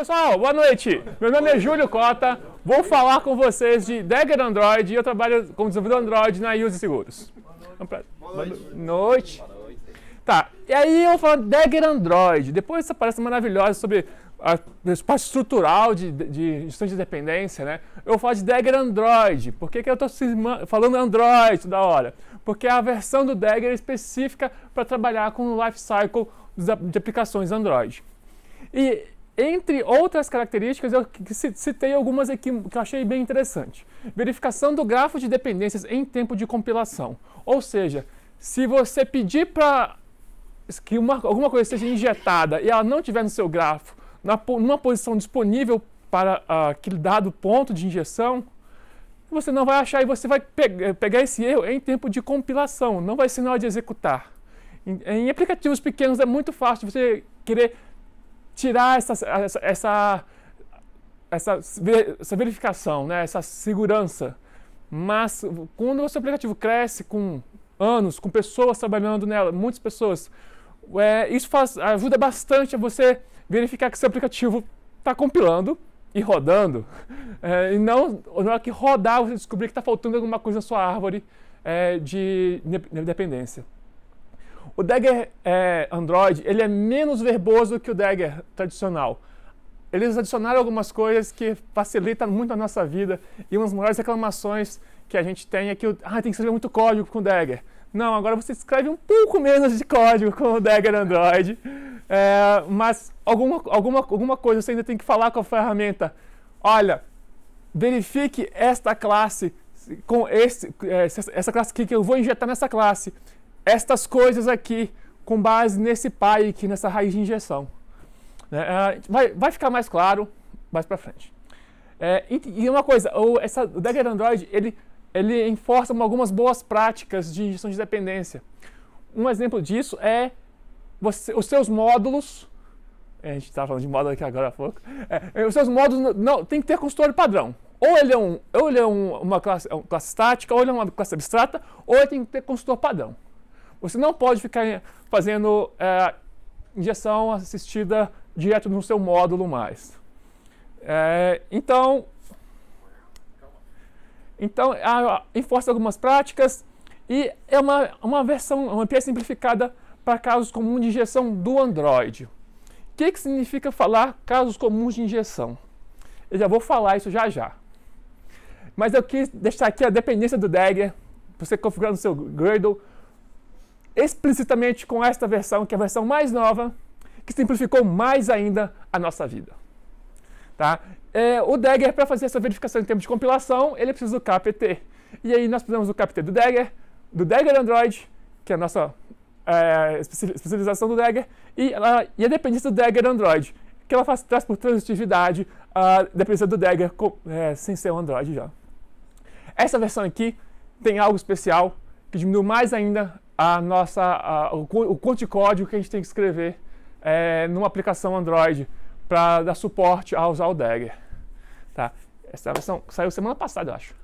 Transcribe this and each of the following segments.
Pessoal, boa noite. Meu nome é Júlio Cota. Vou falar com vocês de Dagger Android e eu trabalho como desenvolvedor Android na Use Seguros. É boa noite. Boa noite. Tá, e aí eu vou falar Dagger Android. Depois dessa palestra maravilhosa sobre a parte estrutural de, de gestão de dependência, né? Eu falo de Dagger Android. Por que, que eu estou falando Android toda hora? Porque a versão do Dagger é específica para trabalhar com o lifecycle de aplicações Android. E entre outras características, eu citei algumas aqui que eu achei bem interessante. Verificação do grafo de dependências em tempo de compilação. Ou seja, se você pedir para que uma, alguma coisa seja injetada e ela não estiver no seu grafo, na, numa posição disponível para uh, aquele dado ponto de injeção, você não vai achar e você vai pe pegar esse erro em tempo de compilação, não vai ser na hora de executar. Em, em aplicativos pequenos é muito fácil você querer tirar essa, essa, essa, essa verificação, né? essa segurança. Mas quando o seu aplicativo cresce com anos, com pessoas trabalhando nela, muitas pessoas, é, isso faz, ajuda bastante a você verificar que seu aplicativo está compilando e rodando. É, e não, na hora que rodar, você descobrir que está faltando alguma coisa na sua árvore é, de dependência. O Dagger é, Android ele é menos verboso que o Dagger tradicional. Eles adicionaram algumas coisas que facilitam muito a nossa vida e uma das maiores reclamações que a gente tem é que ah, tem que escrever muito código com o Dagger. Não, agora você escreve um pouco menos de código com o Dagger Android, é, mas alguma, alguma, alguma coisa você ainda tem que falar com a ferramenta. Olha, verifique esta classe com esse, é, essa classe aqui que eu vou injetar nessa classe estas coisas aqui com base nesse pai aqui, nessa raiz de injeção. É, vai, vai ficar mais claro mais para frente. É, e, e, uma coisa, o, essa, o Dagger Android, ele, ele enforça algumas boas práticas de injeção de dependência. Um exemplo disso é você, os seus módulos, é, a gente estava falando de módulo aqui agora há pouco, é, é os seus módulos não, tem que ter consultório padrão. Ou ele é, um, ou ele é um, uma classe, é classe estática, ou ele é uma classe abstrata, ou ele tem que ter consultor padrão. Você não pode ficar fazendo é, injeção assistida direto no seu módulo mais. É, então, então enforça algumas práticas e é uma, uma versão, uma peça simplificada para casos comuns de injeção do Android. O que, que significa falar casos comuns de injeção? Eu já vou falar isso já já. Mas eu quis deixar aqui a dependência do Dagger, você configurar no seu Gradle, explicitamente com esta versão, que é a versão mais nova, que simplificou mais ainda a nossa vida. Tá? É, o Dagger, para fazer essa verificação em termos de compilação, ele precisa do KPT. E aí nós precisamos do KPT do Dagger, do Dagger Android, que é a nossa é, especialização do Dagger, e, ela, e a dependência do Dagger Android, que ela faz, traz por transitividade a dependência do Dagger com, é, sem ser o Android já. Essa versão aqui tem algo especial que diminuiu mais ainda a nossa, a, o, o conte código que a gente tem que escrever é, numa aplicação Android para dar suporte a usar o Dagger. Tá? Essa versão saiu semana passada, eu acho.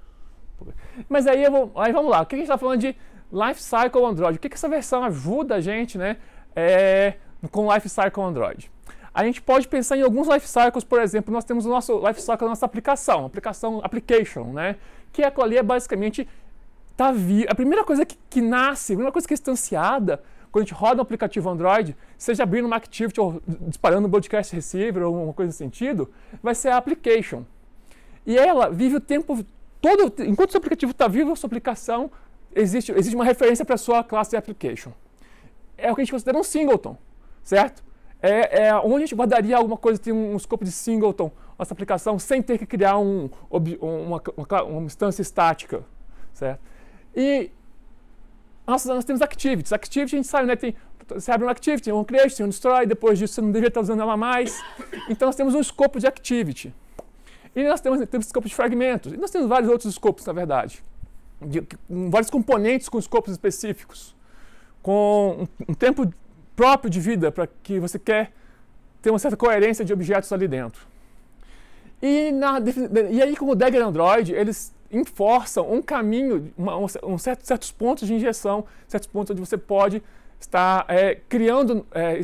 Mas aí, vou, aí vamos lá, o que a gente está falando de Lifecycle Android? O que, que essa versão ajuda a gente né, é, com Lifecycle Android? A gente pode pensar em alguns lifecycles, por exemplo, nós temos o nosso lifecycle da nossa aplicação, aplicação application, né? Que é ali é basicamente tá vivo. A primeira coisa que, que nasce, a primeira coisa que é instanciada quando a gente roda um aplicativo Android, seja abrindo uma Activity ou disparando um broadcast receiver ou alguma coisa nesse sentido, vai ser a application. E ela vive o tempo todo, enquanto o seu aplicativo está vivo, a sua aplicação existe, existe uma referência para a sua classe de application. É o que a gente considera um singleton, certo? É, é onde a gente guardaria alguma coisa, tem um, um escopo de singleton, nossa aplicação, sem ter que criar um, uma, uma, uma instância estática, certo? E nós, nós temos activities. Activity a gente sabe, né? Tem, você abre um activity, um create, um destroy, depois disso você não deveria estar usando ela mais. Então nós temos um escopo de activity. E nós temos, né, temos escopo de fragmentos. E nós temos vários outros escopos, na verdade. De, vários componentes com escopos específicos. Com um, um tempo próprio de vida para que você quer ter uma certa coerência de objetos ali dentro. E, na, e aí, como o Dagger Android, é eles enforçam um caminho, uma, um certo, certos pontos de injeção, certos pontos onde você pode estar é, criando, é,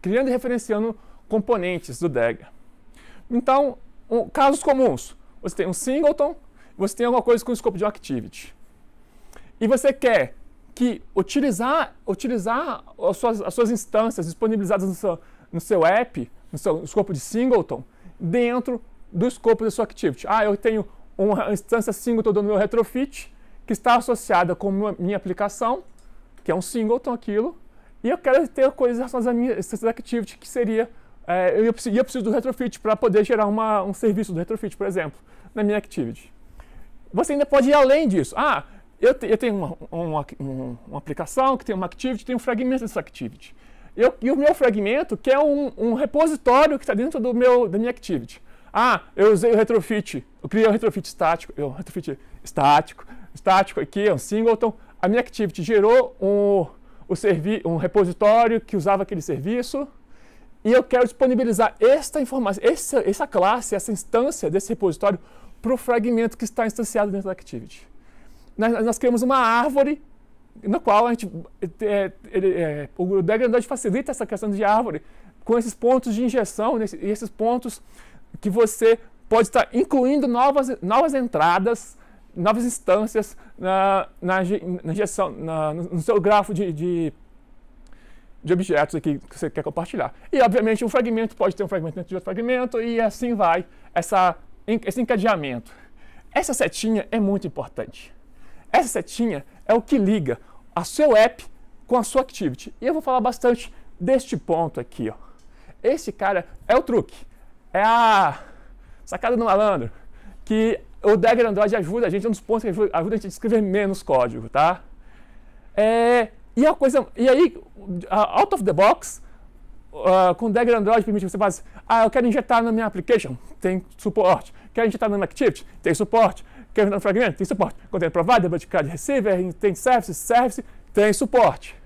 criando e referenciando componentes do Dagger. Então, um, casos comuns. Você tem um singleton, você tem alguma coisa com o scope de um activity. E você quer que utilizar, utilizar as, suas, as suas instâncias disponibilizadas no seu, no seu app, no seu escopo de singleton, dentro do escopo da sua activity. Ah, eu tenho uma instância singleton do meu retrofit, que está associada com minha aplicação, que é um singleton então aquilo, e eu quero ter coisas relacionadas à minha instância activity, que seria, é, eu, preciso, eu preciso do retrofit para poder gerar uma, um serviço do retrofit, por exemplo, na minha activity. Você ainda pode ir além disso. Ah, eu, te, eu tenho uma, uma, uma, uma, aplicação que tem uma activity, tem um fragmento dessa activity. Eu, e o meu fragmento quer é um, um repositório que está dentro do meu, da minha activity. Ah, eu usei o retrofit, eu criei um retrofit estático, eu retrofit estático, estático aqui, é um singleton. Então, a minha Activity gerou um, um, servi um repositório que usava aquele serviço e eu quero disponibilizar esta informação, essa, essa classe, essa instância desse repositório para o fragmento que está instanciado dentro da Activity. Nós, nós criamos uma árvore na qual a gente, é, é ele, é, o Dagger facilita essa questão de árvore com esses pontos de injeção nesse, e esses pontos que você pode estar incluindo novas, novas entradas, novas instâncias na, na, na gestão, na, no seu grafo de, de, de objetos aqui que você quer compartilhar. E, obviamente, um fragmento pode ter um fragmento dentro de outro fragmento e assim vai essa, esse encadeamento. Essa setinha é muito importante. Essa setinha é o que liga a seu app com a sua Activity. E eu vou falar bastante deste ponto aqui. Ó. Esse cara é o truque é a sacada do malandro, que o Dagger Android ajuda a gente, é um dos pontos que ajuda, ajuda a gente a escrever menos código, tá? É, e a coisa, e aí, out of the box, uh, com o Dagger Android permite que você faça, ah, eu quero injetar na minha application, tem suporte, quero injetar minha Activity, tem suporte, quero injetar no fragmento, tem suporte, content provider, card receiver, tem service, service, tem suporte.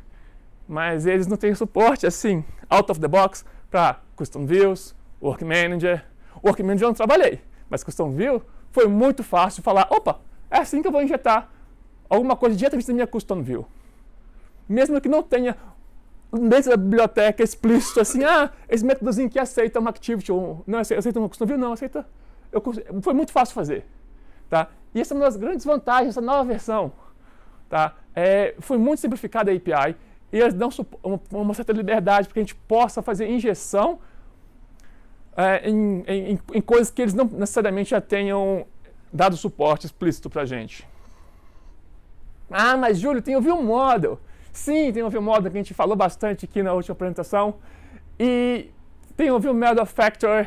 Mas eles não têm suporte, assim, out of the box, para custom views, Work Manager. Work Manager eu não trabalhei, mas Custom View foi muito fácil falar, opa, é assim que eu vou injetar alguma coisa diretamente na minha Custom View. Mesmo que não tenha dentro da biblioteca explícito assim, ah, esse métodozinho que aceita uma Activity, ou não aceita uma Custom View, não, aceita... Eu, foi muito fácil fazer. Tá? E essa é uma das grandes vantagens dessa nova versão. Tá? É, foi muito simplificada a API e eles dão uma, uma certa liberdade para que a gente possa fazer injeção é, em, em, em coisas que eles não necessariamente já tenham dado suporte explícito para a gente. Ah, mas Júlio, tem o View Model. Sim, tem o View Model que a gente falou bastante aqui na última apresentação. E tem o View Model Factor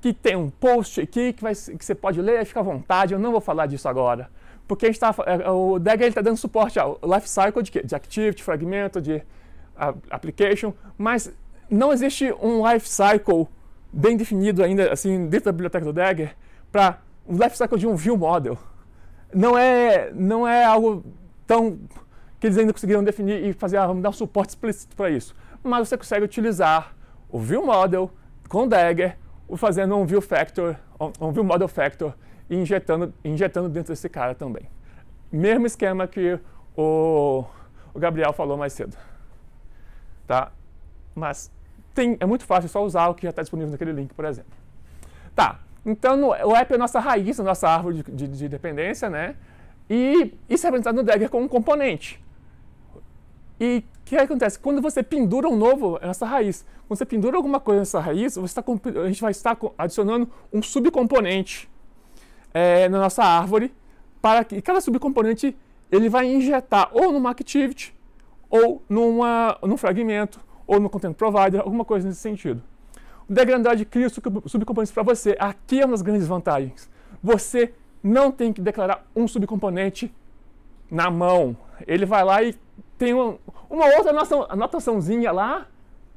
que tem um post aqui que, vai, que você pode ler, fica à vontade. Eu não vou falar disso agora. Porque a gente tá, é, o Dagger está dando suporte ao lifecycle de, de activity, fragmento, de application, mas não existe um lifecycle bem definido ainda, assim, dentro da biblioteca do Dagger, para o lifecycle de um view model. Não é, não é algo tão que eles ainda conseguiram definir e fazer, ah, vamos dar um suporte explícito para isso. Mas você consegue utilizar o view model com o Dagger, fazendo um view factor, um view model factor e injetando, injetando dentro desse cara também. Mesmo esquema que o, o Gabriel falou mais cedo. Tá? Mas tem, é muito fácil só usar o que já está disponível naquele link, por exemplo. Tá, então no, o app é a nossa raiz, a nossa árvore de, de, de dependência, né? E isso é apresentado no Dagger como um componente. E o que acontece? Quando você pendura um novo é nessa raiz, quando você pendura alguma coisa nessa raiz, você tá, a gente vai estar adicionando um subcomponente é, na nossa árvore, para que cada subcomponente ele vai injetar ou numa activity, ou numa, num fragmento, ou no content provider, alguma coisa nesse sentido. O Degrandrade cria subcomponentes para você. Aqui é uma das grandes vantagens. Você não tem que declarar um subcomponente na mão. Ele vai lá e tem uma, uma outra anotação, anotaçãozinha lá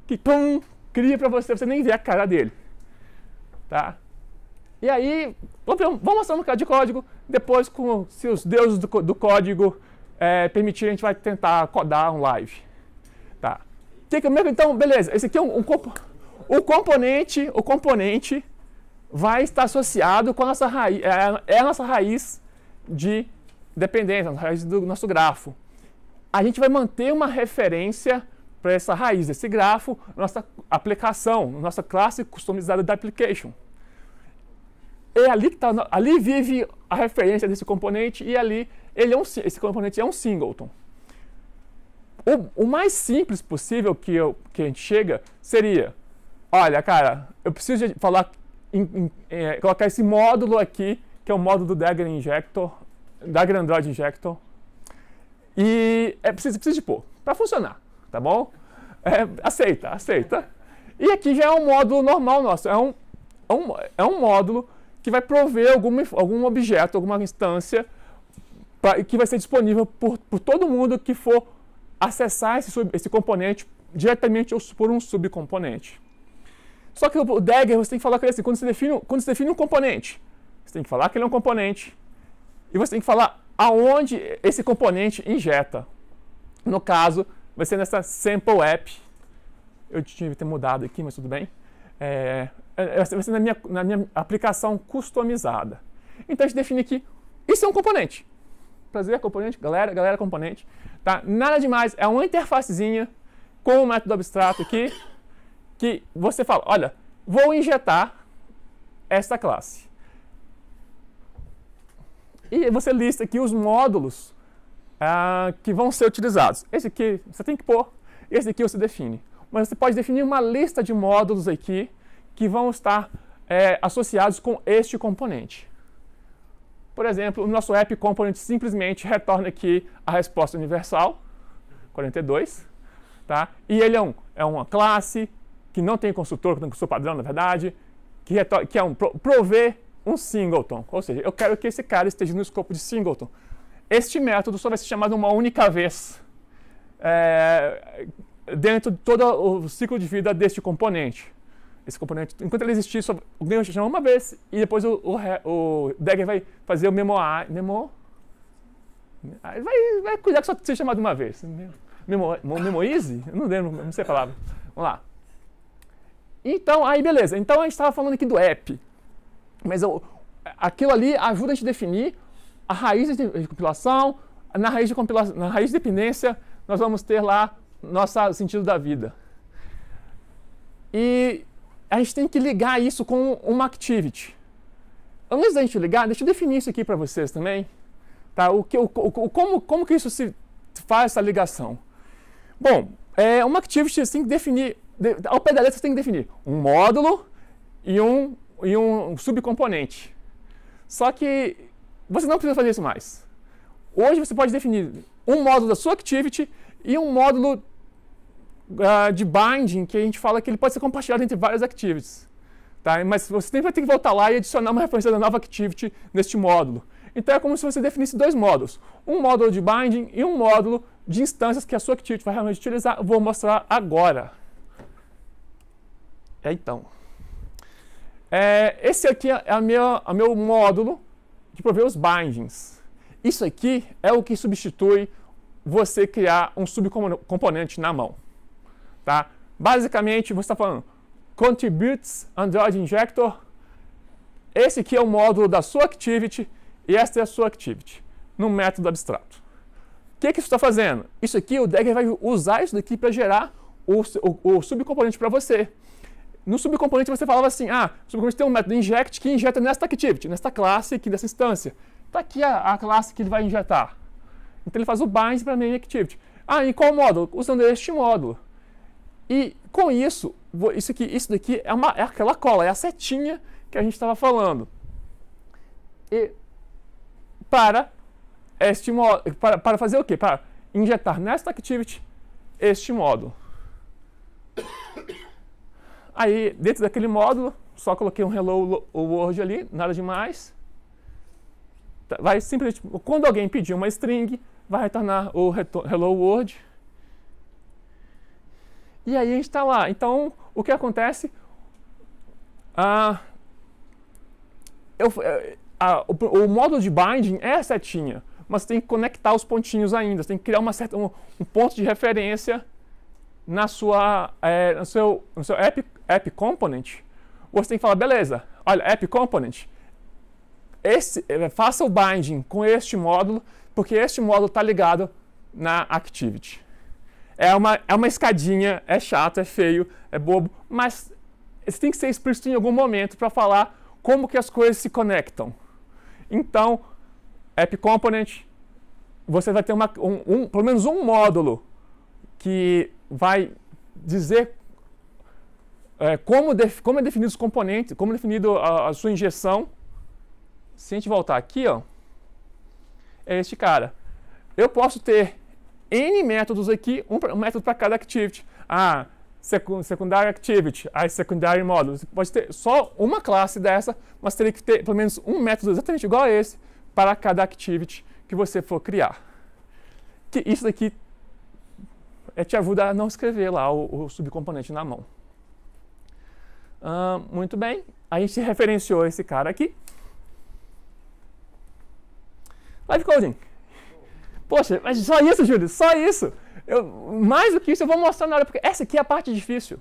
que pum, cria para você, você nem vê a cara dele. Tá? E aí, vamos mostrar um cara de código, depois, com, se os deuses do, do código é, permitirem, a gente vai tentar codar um live que, então, beleza, esse aqui é um, um o componente, o componente vai estar associado com a nossa raiz, é, é a nossa raiz de dependência, a raiz do nosso grafo. A gente vai manter uma referência para essa raiz desse grafo, nossa aplicação, nossa classe customizada da application. É ali que tá, ali vive a referência desse componente e ali ele é um, esse componente é um singleton. O, o, mais simples possível que, eu, que a gente chega seria: olha, cara, eu preciso de falar, em, em, é, colocar esse módulo aqui, que é o módulo do Dagger Injector, Dagger Android Injector, e é preciso, preciso de pôr, para funcionar, tá bom? É, aceita, aceita. E aqui já é um módulo normal nosso, é um, é um, é um módulo que vai prover algum algum objeto, alguma instância, pra, que vai ser disponível por, por todo mundo que for acessar esse, sub, esse componente diretamente por um subcomponente. Só que o Dagger você tem que falar que ele é assim, quando você, define, quando você define um componente, você tem que falar que ele é um componente, e você tem que falar aonde esse componente injeta. No caso, vai ser nessa sample app. Eu tinha que ter mudado aqui, mas tudo bem. É, é, é vai ser na minha, na minha aplicação customizada. Então a gente define aqui isso é um componente. Prazer, componente, galera, galera, componente. Tá? Nada demais, é uma interfacezinha com o método abstrato aqui, que você fala, olha, vou injetar esta classe. E você lista aqui os módulos ah, que vão ser utilizados. Esse aqui você tem que pôr, esse aqui você define. Mas você pode definir uma lista de módulos aqui que vão estar é, associados com este componente. Por exemplo, o nosso app component simplesmente retorna aqui a resposta universal, 42. Tá? E ele é, um, é uma classe que não tem consultor, que não tem consultor padrão, na verdade, que, que é um pro prover um singleton. Ou seja, eu quero que esse cara esteja no escopo de singleton. Este método só vai ser chamado uma única vez é, dentro de todo o ciclo de vida deste componente esse componente, enquanto ele existir, só, o game chama uma vez e depois o, o, o Dagger vai fazer o memoar, memo, vai, vai cuidar que só seja chamado uma vez. Memo, memoize? Eu não lembro, não sei a palavra. Vamos lá. Então, aí beleza. Então a gente estava falando aqui do app. Mas eu, aquilo ali ajuda a gente a definir a raiz de, de compilação. Na raiz de compilação, na raiz de dependência, nós vamos ter lá nosso sentido da vida. E a gente tem que ligar isso com uma activity. Antes da gente ligar, deixa eu definir isso aqui para vocês também. Tá? O que, o, o, como, como que isso se faz essa ligação? Bom, é, uma activity você tem que definir, de, ao pé da letra você tem que definir um módulo e um, e um subcomponente. Só que você não precisa fazer isso mais. Hoje você pode definir um módulo da sua activity e um módulo uh, de binding que a gente fala que ele pode ser compartilhado entre várias activities. Tá? Mas você sempre vai ter que voltar lá e adicionar uma referência da nova activity neste módulo. Então é como se você definisse dois módulos. Um módulo de binding e um módulo de instâncias que a sua activity vai realmente utilizar. Vou mostrar agora. É, então. É, esse aqui é o meu, meu módulo que provê os bindings. Isso aqui é o que substitui você criar um subcomponente na mão. Tá? Basicamente, você está falando contributes Android Injector. Esse aqui é o módulo da sua Activity e esta é a sua Activity, no método abstrato. O que, que isso está fazendo? Isso aqui, o Dagger vai usar isso daqui para gerar o, o, o subcomponente para você. No subcomponente você falava assim, ah, o subcomponente tem um método inject que injeta nesta activity, nesta classe aqui, nessa instância. Está aqui a, a, classe que ele vai injetar. Então ele faz o bind para main activity. Ah, em qual módulo? Usando este módulo. E com isso, isso, aqui, isso daqui é, uma, é aquela cola, é a setinha que a gente estava falando. E para, modo para, para fazer o quê? Para injetar nesta activity este módulo. Aí, dentro daquele módulo, só coloquei um hello world ali, nada demais. Tá, vai simplesmente, quando alguém pedir uma string, vai retornar o hello world e aí a gente está lá. Então, o que acontece? Ah, eu, ah, o, o, módulo de binding é a setinha, mas tem que conectar os pontinhos ainda. Você tem que criar uma certa, um, um ponto de referência na sua, é, no seu, no seu app, app component. Você tem que falar, beleza, olha, app component, esse, eh, faça o binding com este módulo, porque este módulo está ligado na activity. É uma, é uma escadinha, é chato, é feio, é bobo, mas você tem que ser explícito em algum momento para falar como que as coisas se conectam. Então, App Component, você vai ter uma, um, um, pelo menos um módulo que vai dizer é, como, def, como é definido os componentes, como é definido a, a, sua injeção. Se a gente voltar aqui, ó, é este cara. Eu posso ter N métodos aqui, um, um método para cada activity. Ah, secundário activity, aí secundário módulo. Você pode ter só uma classe dessa, mas teria que ter pelo menos um método exatamente igual a esse para cada activity que você for criar. Que isso daqui é, te ajuda a não escrever lá o, o subcomponente na mão. muito bem, a gente referenciou esse cara aqui. Live coding. Poxa, mas só isso, Júlio, só isso. Eu, mais do que isso, eu vou mostrar na hora, porque essa aqui é a parte difícil.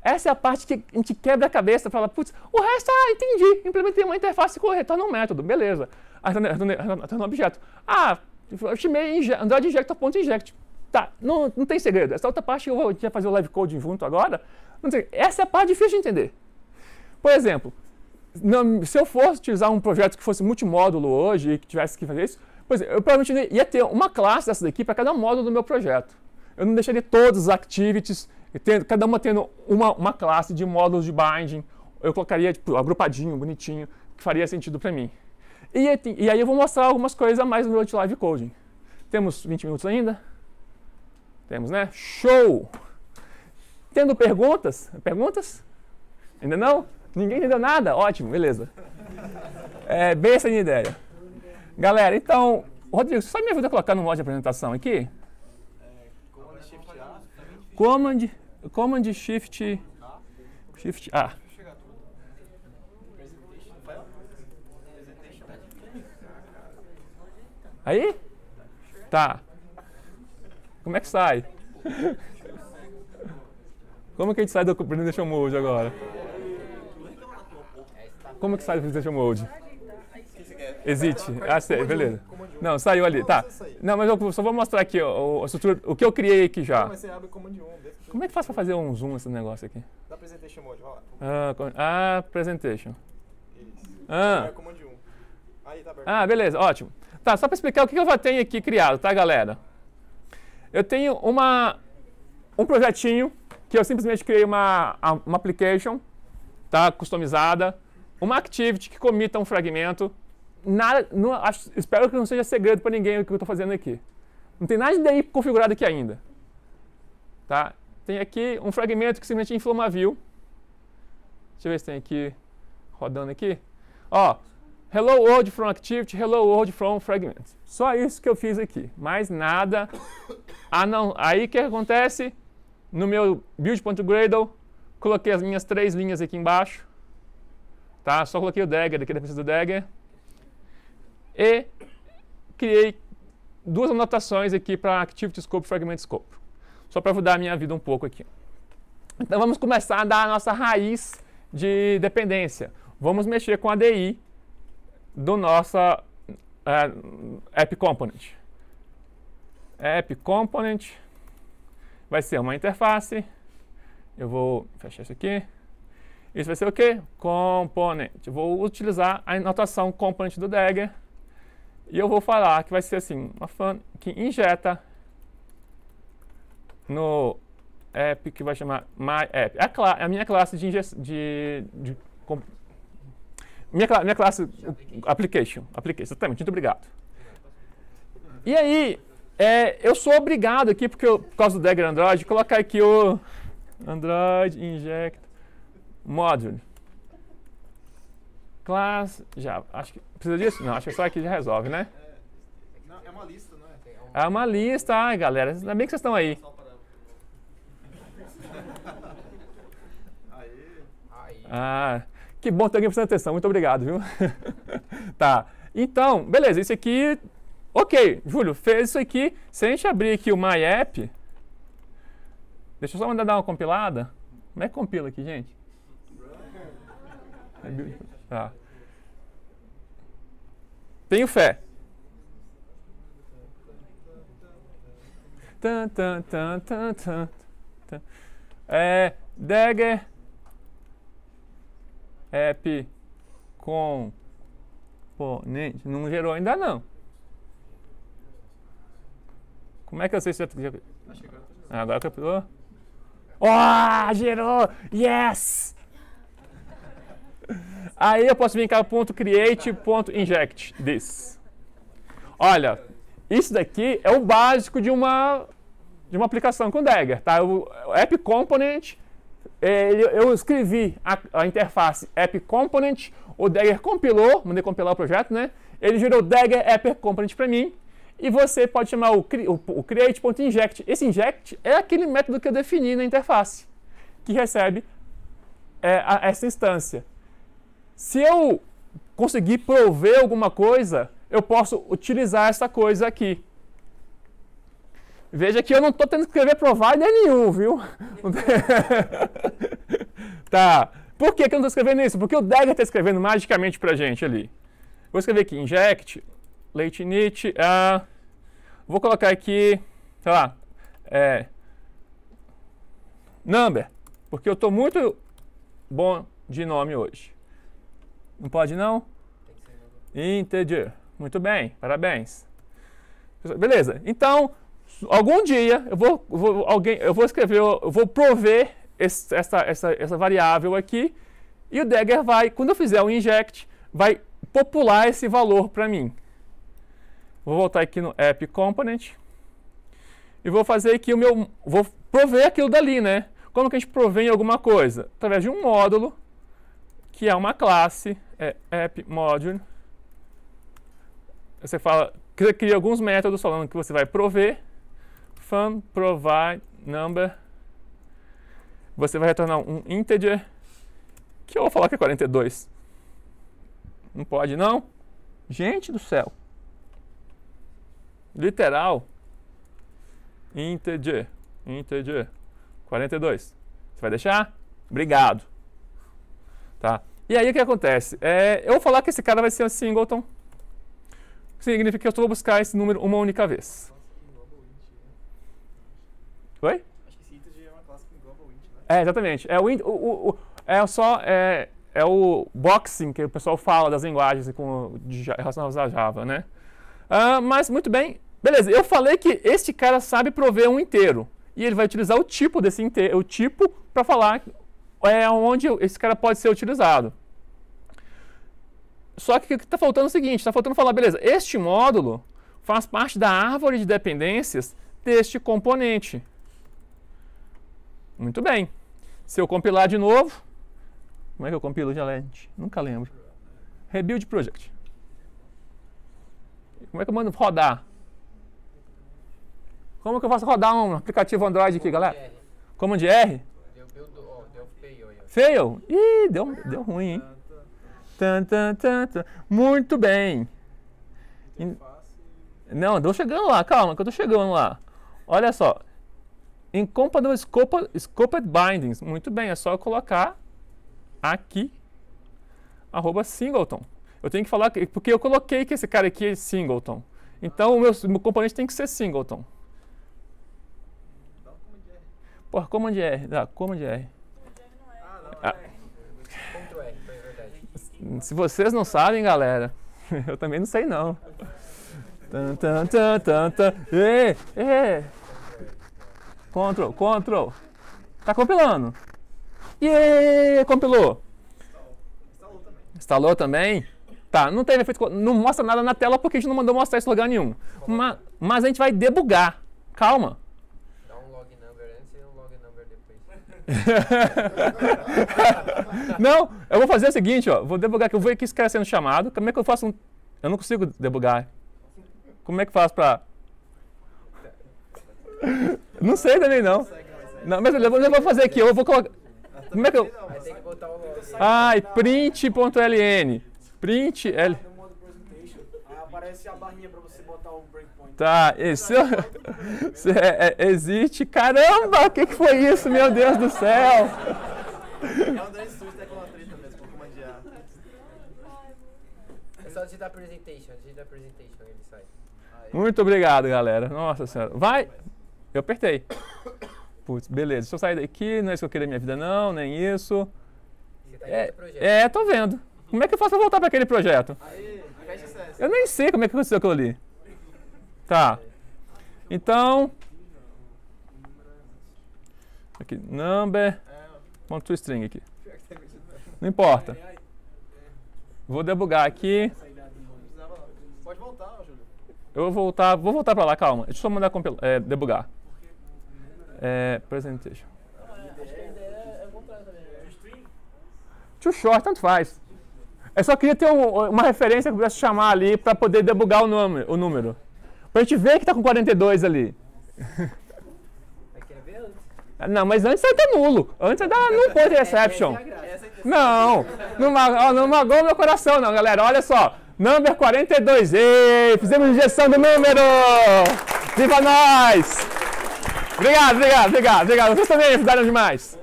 Essa é a parte que a gente quebra a cabeça, e fala, putz, o resto, ah, entendi, implementei uma interface correta, torna um método, beleza. Ah, torna um objeto. Ah, eu chamei Android injector ponto inject. Tá, não, não tem segredo. Essa outra parte eu vou fazer o live coding junto agora. Sei, essa é a parte difícil de entender. Por exemplo, se eu fosse utilizar um projeto que fosse multimódulo hoje e que tivesse que fazer isso, pois é, eu provavelmente ia ter uma classe dessa daqui para cada módulo do meu projeto. Eu não deixaria todas as activities, tendo, cada uma tendo uma, uma classe de módulos de binding. Eu colocaria tipo, agrupadinho, bonitinho, que faria sentido para mim. E, e, aí eu vou mostrar algumas coisas a mais no meu live coding. Temos 20 minutos ainda? Temos, né? Show! Tendo perguntas? Perguntas? Ainda não? Ninguém entendeu nada? Ótimo, beleza. É, bem essa minha ideia. Galera, então, Rodrigo, só sabe me ajudar a colocar no modo de apresentação aqui? É, Command, Command Shift, Shift A. Aí? Tá. Como é que sai? Como é que a gente sai do presentation mode agora? Como é que sai do presentation mode? Existe. Ah, sei, beleza. Não, saiu ali. Tá. Não, mas eu só vou mostrar aqui ó, a estrutura, o que eu criei aqui já. Como é que faz para fazer um zoom nesse negócio aqui? Dá presentation mode, lá. Ah, ah presentation. Ah. Tá ah, beleza, ótimo. Tá, só para explicar o que eu já tenho aqui criado, tá, galera? Eu tenho uma, um projetinho que eu simplesmente criei uma, uma application, tá, customizada, uma activity que comita um fragmento nada, não, acho, espero que não seja segredo para ninguém o que eu estou fazendo aqui. Não tem nada de DI configurado aqui ainda. Tá? Tem aqui um fragmento que simplesmente inflou uma view. Deixa eu ver se tem aqui, rodando aqui. Ó, hello world from activity, hello world from fragment. Só isso que eu fiz aqui, mais nada. Ah, não. Aí o que acontece? No meu build.gradle, coloquei as minhas três linhas aqui embaixo. Tá? Só coloquei o dagger, aqui da precisa do dagger. E criei duas anotações aqui para Activity Scope e Fragment Scope, só para mudar a minha vida um pouco aqui. Então vamos começar a dar a nossa raiz de dependência. Vamos mexer com a DI do nossa uh, App Component. App Component vai ser uma interface. Eu vou fechar isso aqui. Isso vai ser o quê? Component. Eu vou utilizar a anotação component do Dagger e eu vou falar que vai ser assim, uma fan que injeta no app que vai chamar my app. É a, a minha classe de, de, de minha, cla minha classe application. application, application, exatamente, muito obrigado. E aí, é, eu sou obrigado aqui, porque eu, por causa do Dagger Android, colocar aqui o Android inject module class já Acho que precisa disso? Não, acho que só aqui já resolve, né? É, uma lista, não é? É, uma lista. Ai, galera, ainda bem que vocês estão aí. Ah, que bom ter alguém prestando atenção. Muito obrigado, viu? tá. Então, beleza. Isso aqui... Ok, Júlio, fez isso aqui. Se a gente abrir aqui o My App... Deixa eu só mandar dar uma compilada. Como é que compila aqui, gente? Tá. Tenho fé. Tan, tan, tan, tan, tan, tan. É, Dagger app componente. Não gerou ainda não. Como é que eu sei se já... já... Tá. Ah, agora capturou? Oh, ah, gerou! Yes! Aí eu posso vir cá, ponto create, ponto inject this. Olha, isso daqui é o básico de uma, de uma aplicação com Dagger, tá? O app component, eu escrevi a, interface app component, o Dagger compilou, mandei compilar o projeto, né? Ele gerou Dagger app component para mim, e você pode chamar o, o, o create.inject. Esse inject é aquele método que eu defini na interface, que recebe é, a, essa instância. Se eu conseguir prover alguma coisa, eu posso utilizar essa coisa aqui. Veja que eu não estou tendo que escrever provider nenhum, viu? tá. Por que, que eu não estou escrevendo isso? Porque o Dagger está escrevendo magicamente para a gente ali. Vou escrever aqui inject, late init, uh, vou colocar aqui, sei lá, é, number, porque eu estou muito bom de nome hoje. Não pode não? Integer. Muito bem, parabéns. Beleza, então, algum dia eu vou, vou alguém, eu vou escrever, eu vou prover esse, essa, essa, essa variável aqui, e o Dagger vai, quando eu fizer o inject, vai popular esse valor para mim. Vou voltar aqui no app component e vou fazer aqui o meu, vou prover aquilo dali, né? Como que a gente provém alguma coisa? Através de um módulo, que é uma classe é app module. Você fala, você cria alguns métodos falando que você vai prover. Fun provide number. Você vai retornar um integer. Que eu vou falar que é 42. Não pode não. Gente do céu. Literal. Integer. Integer. 42. Você vai deixar? Obrigado. Tá? E aí o que acontece? É, eu vou falar que esse cara vai ser um singleton. Significa que eu estou buscar esse número uma única vez. Oi? Acho que esse é uma classe global int, né? É, exatamente. É o, int, o, o, o é só é, é o boxing que o pessoal fala das linguagens com, de, relacionadas à Java, né? Uh, mas, muito bem, beleza. Eu falei que este cara sabe prover um inteiro. E ele vai utilizar o tipo desse inteiro, o tipo para falar é onde esse cara pode ser utilizado. Só que o que está faltando é o seguinte, está faltando falar, beleza, este módulo faz parte da árvore de dependências deste componente. Muito bem. Se eu compilar de novo, como é que eu compilo gente? Nunca lembro. Rebuild Project. Como é que eu mando rodar? Como é que eu faço rodar um aplicativo Android aqui, galera? Comando R? Fail. Ih, deu, deu ruim, hein? Tan, tan, tan, tan. Muito bem. Não, estou tô chegando lá, calma, que eu tô chegando lá. Olha só. Incompatible scoped, scoped bindings. Muito bem, é só colocar aqui, arroba singleton. Eu tenho que falar, que, porque eu coloquei que esse cara aqui é singleton. Então, o meu, meu componente tem que ser singleton. Porra, command R, dá, command R. Ah. Se vocês não sabem, galera, eu também não sei não. Tan, tan, tan, tan, tan. Ê, Control, control. Tá compilando. Ê, compilou. Instalou também? Tá, não teve efeito. Não mostra nada na tela porque a gente não mandou mostrar esse lugar nenhum. Mas, mas a gente vai debugar. Calma. não, eu vou fazer o seguinte, ó. Vou debugar que eu vou aqui esse cara sendo chamado. Como é que eu faço um... Eu não consigo debugar. Como é que faço pra... não sei também, não. Não, mas eu vou, fazer aqui, eu vou colocar... Como é que eu... Ah, print.ln. Print... Aparece a barrinha pra Tá, esse é, é, é, existe. Caramba, o que, que foi isso, meu Deus do céu? É um grande susto, é com a treta mesmo, como adiar. É só digitar presentation, digitar presentation, ele sai. Muito obrigado, galera. Nossa senhora. Vai! Eu apertei. Putz, beleza. Deixa eu sair daqui. Não é isso que eu queria minha vida, não. Nem isso. Você tá em é, projeto. É, tô vendo. Como é que eu faço pra voltar pra aquele projeto? Aí, fecha eu nem sei como é que aconteceu aquilo ali. Tá. Então. Aqui, number. Monta string aqui. Não importa. Vou debugar aqui. Pode voltar, Júlio. Eu vou voltar, vou voltar para lá, calma. Deixa eu só mandar é, debugar. É, presentation. Too short, tanto faz. Eu só queria ter um, uma referência que pudesse chamar ali para poder debugar o, nome, o número. Pra gente ver que tá com 42 ali. Ah, não, mas antes ele tá nulo. Antes é tá num ponto de é reception. É não, não, magoou meu coração, não, galera. Olha só. Number 42. Ei, fizemos injeção do número. Viva nós! Obrigado, obrigado, obrigado, obrigado. Vocês também ajudaram demais.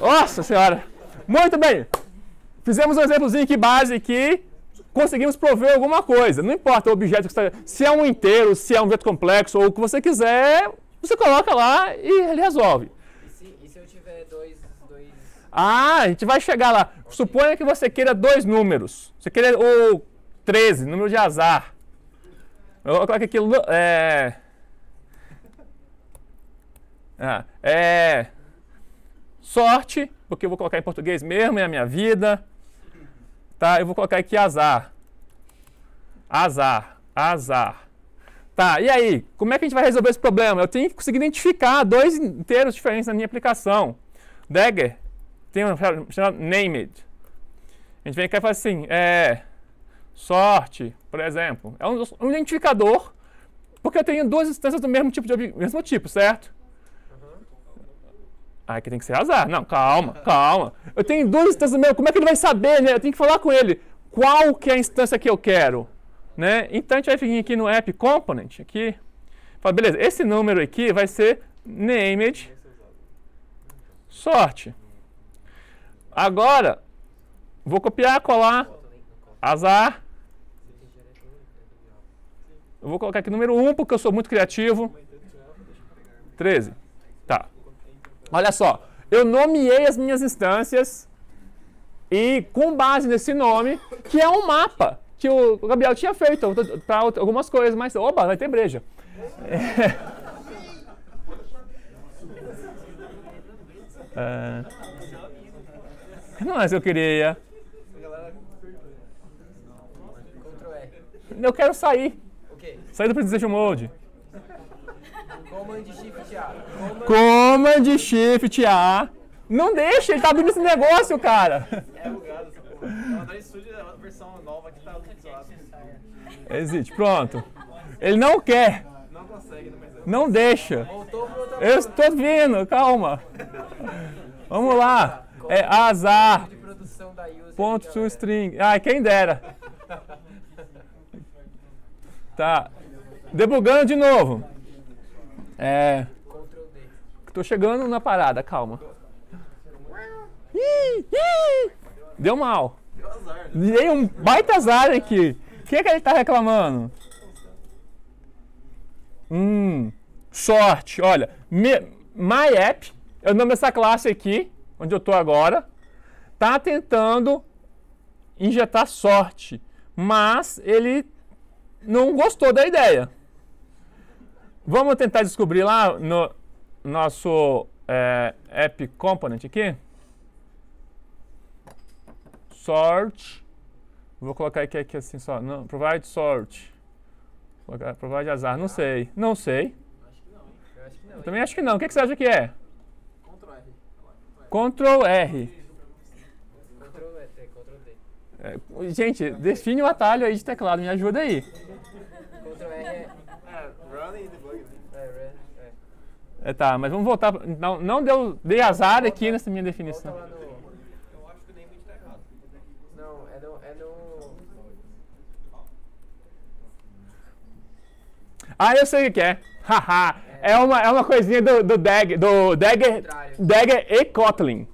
Nossa senhora. Muito bem. Fizemos um exemplozinho aqui base aqui conseguimos prover alguma coisa. Não importa o objeto que está. Se é um inteiro, se é um objeto complexo ou o que você quiser, você coloca lá e ele resolve. E se, e se eu tiver dois, dois. Ah, a gente vai chegar lá. Okay. Suponha que você queira dois números. Você queira o 13, número de azar. Eu coloco aqui. É. Ah, é. Sorte, porque eu vou colocar em português mesmo, é a minha vida. Tá, eu vou colocar aqui azar. Azar, azar. Tá, e aí? Como é que a gente vai resolver esse problema? Eu tenho que conseguir identificar dois inteiros diferentes na minha aplicação. Dagger tem um chamado named. A gente vem aqui e fala assim, é, sorte, por exemplo. É um, um identificador, porque eu tenho duas instâncias do mesmo tipo, de, mesmo tipo certo? Ah, que tem que ser azar. Não, calma, calma. Eu tenho duas instâncias no meu, como é que ele vai saber, né? Eu tenho que falar com ele qual que é a instância que eu quero, né? Então a gente vai vir aqui no app component aqui. Fala, beleza, esse número aqui vai ser named sorte. Agora, vou copiar, colar, azar. Eu vou colocar aqui número 1 porque eu sou muito criativo. 13. Olha só, eu nomeei as minhas instâncias e com base nesse nome, que é um mapa que o Gabriel tinha feito para algumas coisas, mas oba, vai ter breja. É. Não é isso que eu queria. Eu quero sair. Sair do Precision Mode. Command Shift A. Shift A. Não deixa, ele tá abrindo esse negócio, cara. É bugado essa porra. Android Studio é a versão nova que tá Existe, pronto. Ele não quer. Não consegue, né, é. não deixa. Eu estou vindo, calma. Vamos lá. É azar. Ponto to string. Ah, quem dera. Tá. Debugando de novo. É. Tô chegando na parada, calma. Ih, deu mal. Dei um baita azar aqui. O que, é que ele tá reclamando? Hum, sorte. Olha, My App o nome dessa classe aqui, onde eu tô agora. Tá tentando injetar sorte, mas ele não gostou da ideia. Vamos tentar descobrir lá no nosso é, app component aqui. Sort. Vou colocar aqui, aqui assim só. Não, provide sort. provide azar. Não sei. Não sei. Eu, também acho que não. O que, que você acha que é? Ctrl R. Ctrl R. É, é, gente, define o atalho aí de teclado, me ajuda aí. É, tá, mas vamos voltar. não, não deu, dei azar aqui nessa minha definição. Eu acho que tá errado. Não, é, é Ah, eu sei o que é. Haha. é, uma, é uma coisinha do, do Dagger, do Dagger, Dagger e Kotlin.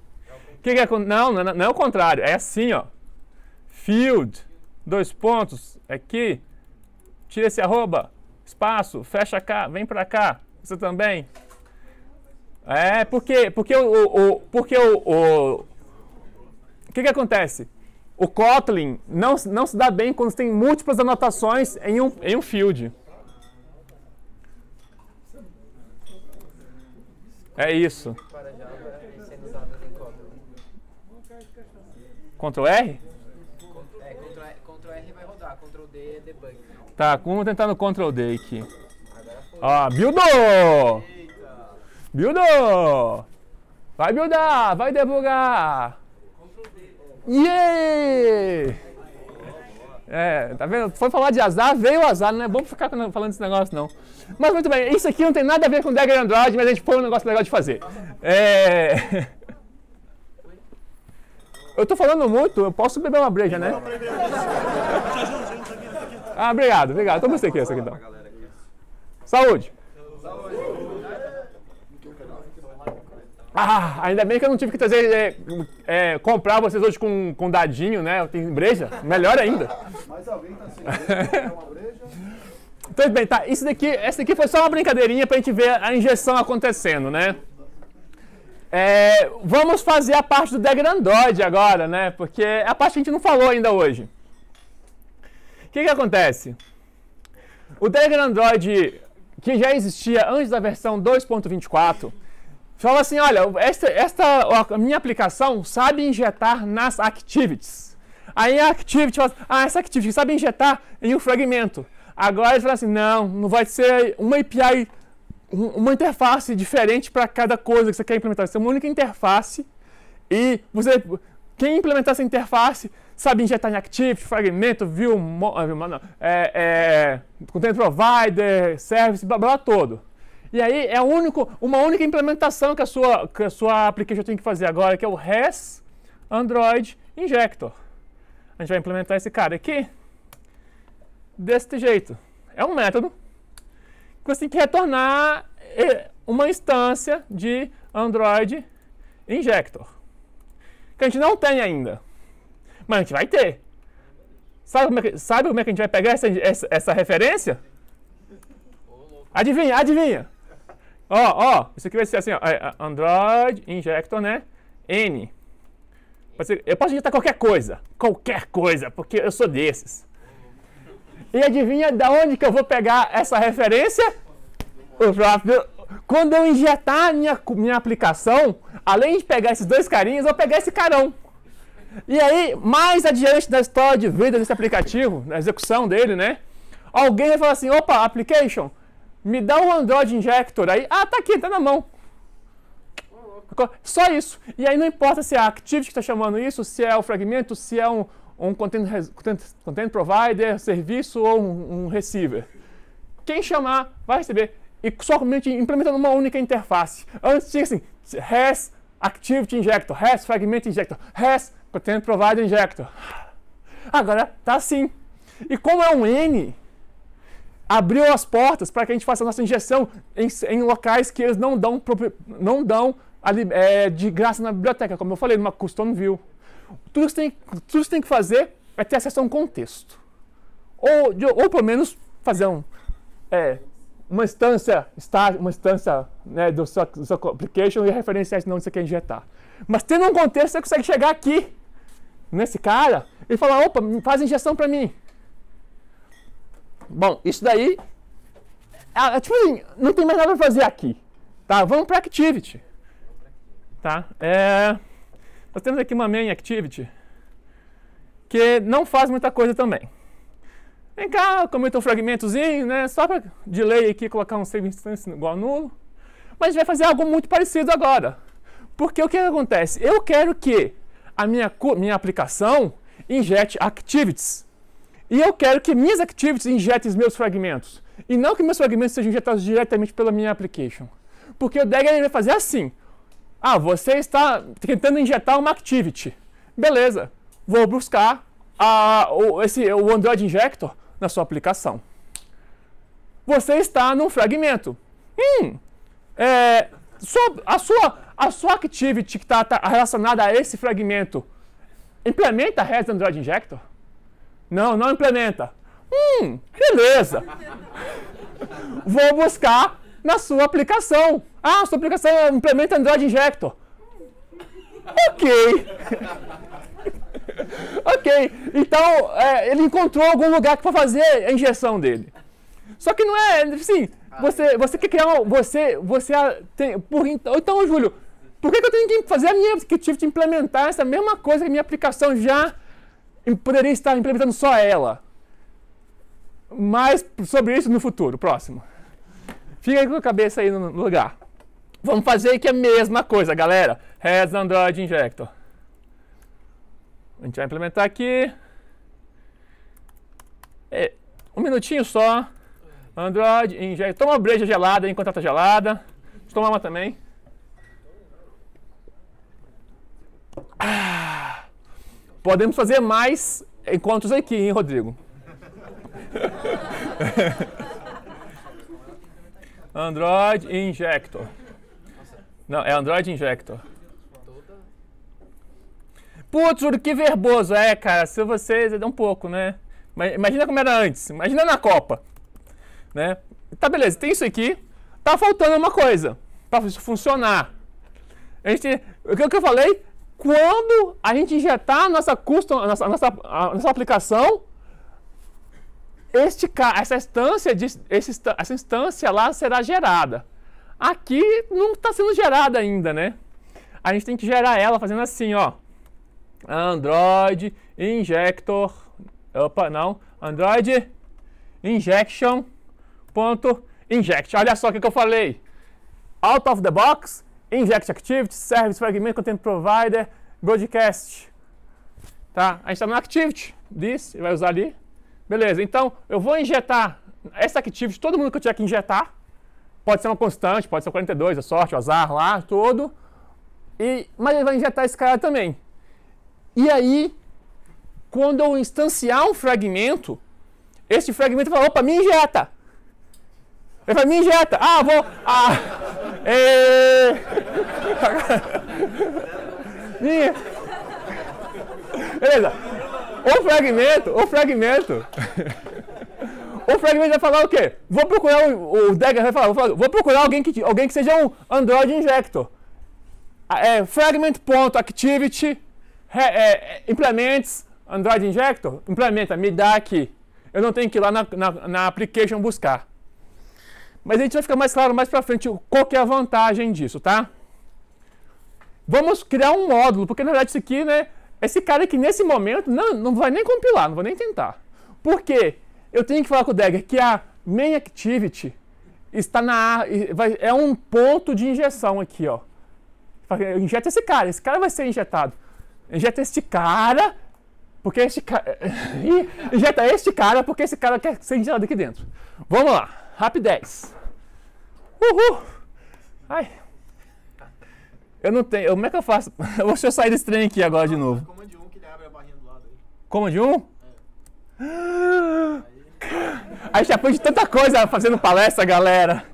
Que que é, não, não, não é o contrário. É assim, ó. Field, dois pontos, aqui. Tira esse arroba, espaço, fecha cá, vem pra cá. Você também. É, porque, porque o. o porque o, o. O que, que acontece? O Kotlin não, não se dá bem quando tem múltiplas anotações em um, em um field. É isso. Ctrl R? É, Ctrl R vai rodar, Ctrl D é debug. Tá, vamos tentar no Ctrl D aqui. Ó, buildou! Buildo! Vai buildar, vai debugar! Yeah! É, tá vendo? Foi falar de azar, veio o azar, não é bom ficar falando desse negócio não. Mas muito bem, isso aqui não tem nada a ver com Dagger Android, mas a gente foi um negócio legal de fazer. É... Eu tô falando muito, eu posso beber uma breja, né? Ah, obrigado, obrigado. Toma você aqui, isso aqui então. Saúde! Saúde! Ah, ainda bem que eu não tive que trazer, é, é, comprar vocês hoje com, com dadinho, né? Eu tenho breja, melhor ainda. Mas alguém tá sem breja, uma breja? Pois bem, tá, isso daqui, essa daqui foi só uma brincadeirinha pra gente ver a injeção acontecendo, né? É, vamos fazer a parte do degrandoide agora, né? Porque é a parte que a gente não falou ainda hoje. O que que acontece? O degrandoide que já existia antes da versão 2.24 Fala assim, olha, esta, esta a minha aplicação sabe injetar nas activities. Aí a activity fala, assim, ah, essa activity sabe injetar em um fragmento. Agora eles falam assim, não, não vai ser uma API, uma interface diferente para cada coisa que você quer implementar. Vai ser uma única interface e você, quem implementar essa interface sabe injetar em Activity, fragmento, view, não, é, é, content provider, service, blá blá todo. E aí é único, uma única implementação que a, sua, que a sua application tem que fazer agora, que é o REST Android Injector. A gente vai implementar esse cara aqui deste jeito. É um método que você tem que retornar eh, uma instância de Android Injector. Que a gente não tem ainda. Mas a gente vai ter. Sabe como é que, sabe como é que a gente vai pegar essa, essa, essa referência? Adivinha, adivinha. Ó, ó, isso aqui vai ser assim, ó. É, é, Android injector, né? N. Ser, eu posso injetar qualquer coisa. Qualquer coisa, porque eu sou desses. E adivinha da onde que eu vou pegar essa referência? O próprio. Quando eu injetar minha, minha aplicação, além de pegar esses dois carinhas, eu vou pegar esse carão. E aí, mais adiante da história de vida desse aplicativo, na execução dele, né? Alguém vai falar assim: opa, application, me dá um Android Injector. Aí, ah, tá aqui, tá na mão. Só isso. E aí não importa se é a Activity que está chamando isso, se é o fragmento, se é um, um content, content, content provider, serviço ou um, um, receiver. Quem chamar vai receber. E somente implementando uma única interface. Antes tinha assim, REST Activity Injector, REST Fragment Injector, REST Content Provider Injector. Agora tá assim. E como é um N, abriu as portas para que a gente faça a nossa injeção em, em locais que eles não dão, não dão é, de graça na biblioteca, como eu falei, numa custom view. Tudo que você tem, tudo que, tem que fazer é ter acesso a um contexto. Ou, de, ou pelo menos fazer um, é, uma instância, uma instância né, do, seu, do seu application e referenciar isso onde você quer injetar. Mas tendo um contexto, você consegue chegar aqui, nesse cara, e falar, opa, faz injeção para mim. Bom, isso daí. É, é, tipo assim, não tem mais nada pra fazer aqui. Tá? Vamos pra Activity. Tá? É, nós temos aqui uma main Activity que não faz muita coisa também. Vem cá, comenta um fragmentozinho, né? Só para delay aqui, colocar um save instance igual a nulo. Mas vai fazer algo muito parecido agora. Porque o que acontece? Eu quero que a minha, minha aplicação injete activities. E eu quero que minhas activities injetem os meus fragmentos. E não que meus fragmentos sejam injetados diretamente pela minha application. Porque o Dagger vai fazer assim. Ah, você está tentando injetar uma activity. Beleza, vou buscar a, o, esse, o Android Injector na sua aplicação. Você está num fragmento. Hum, é, a, sua, a sua activity que está tá relacionada a esse fragmento implementa a REST Android Injector? Não, não implementa. É hum, beleza. Vou buscar na sua aplicação. Ah, sua aplicação implementa é Android Injector. Ok. ok. Então, é, ele encontrou algum lugar para fazer a injeção dele. Só que não é, assim, você, você quer criar você, você tem, por, então, Júlio, por que, eu tenho que fazer a minha, que tive implementar essa mesma coisa que a minha aplicação já poderia estar implementando só ela. Mas sobre isso no futuro, próximo. Fica com a cabeça aí no lugar. Vamos fazer que é a mesma coisa, galera. Has Android Injector. A gente vai implementar aqui. É, um minutinho só. Android Injector. Toma uma breja gelada enquanto ela tá gelada. Deixa eu tomar uma também. Ah. Podemos fazer mais encontros aqui, hein, Rodrigo? Android Injector. Não, é Android Injector. Putz, que verboso. É, cara, se vocês... É um pouco, né? imagina como era antes. Imagina na Copa. Né? Tá, beleza. Tem isso aqui. Tá faltando uma coisa para isso funcionar. A gente, o que eu falei quando a gente injetar a nossa, custom, a nossa, a nossa, a nossa aplicação, este, essa, instância de, esse, essa instância lá será gerada. Aqui não está sendo gerada ainda, né? A gente tem que gerar ela fazendo assim, ó. Android injector, opa, não, Android injection ponto inject. Olha só o que, que eu falei. Out of the box, Inject Activity, Service Fragment Content Provider, Godcast. Tá? A gente está no Activity, this, vai usar ali. Beleza, então eu vou injetar essa Activity, todo mundo que eu tiver que injetar, pode ser uma constante, pode ser 42, a sorte, o azar lá, todo. E, mas ele vai injetar esse cara também. E aí, quando eu instanciar um fragmento, esse fragmento vai, opa, me injeta! Ele vai, me injeta! Ah, vou... Ah. Minha. Beleza. O fragmento, o fragmento. o fragmento vai falar o quê? Vou procurar o, o Dagger vai falar, vou procurar alguém que alguém que seja um Android injector. Ah, é, fragment.activity é, é, implements Android injector, implementa, me dá aqui. Eu não tenho que ir lá na, na, na application buscar. Mas a gente vai ficar mais claro mais para frente qual que é a vantagem disso, tá? Vamos criar um módulo, porque na verdade isso aqui, né? Esse cara aqui nesse momento não, não vai nem compilar, não vou nem tentar. Porque Eu tenho que falar com o Dagger que a main activity está na é um ponto de injeção aqui, ó. Injeta esse cara, esse cara vai ser injetado. Injeta este cara, porque este cara injeta este cara porque esse cara quer ser injetado aqui dentro. Vamos lá, rapidez. Uhul! Ai! Eu não tenho. Como é que eu faço? Deixa eu sair desse trem aqui agora de novo. Comand 1 um, que ele abre a barrinha do lado aí. 1? Um? É. Aí já de tanta coisa fazendo palestra, galera.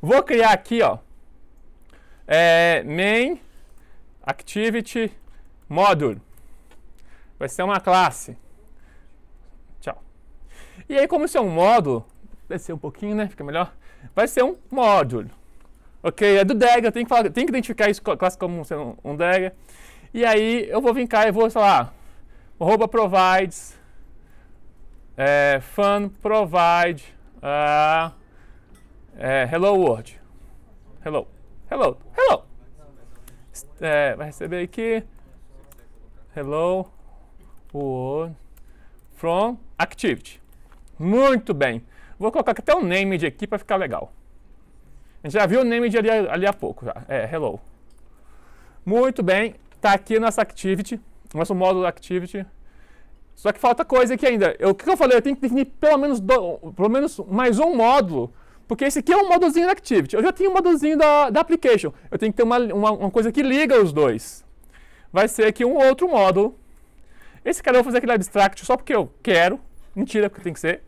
Vou criar aqui, ó. É, main activity module. Vai ser uma classe. Tchau. E aí, como isso é um módulo, descer um pouquinho, né? Fica melhor vai ser um módulo. Ok? É do DEGA, tem que, falar, tem que identificar isso classe como sendo um DEGA. E aí eu vou vir cá e vou, sei lá, arroba provides, é, fun provide, uh, é, hello world. Hello. Hello. Hello. É, vai receber aqui. Hello world from activity. Muito bem. Vou colocar até um de aqui para ficar legal. A gente já viu o de ali, ali há pouco. Já. É, hello. Muito bem. Está aqui nossa activity, nosso módulo activity. Só que falta coisa aqui ainda. Eu, o que eu falei? Eu tenho que definir pelo menos, do, pelo menos mais um módulo porque esse aqui é um módulozinho da Activity. Eu já tenho um módulozinho da, da Application. Eu tenho que ter uma, uma, uma, coisa que liga os dois. Vai ser aqui um outro módulo. Esse cara eu vou fazer aquele abstract só porque eu quero. Mentira, porque tem que ser.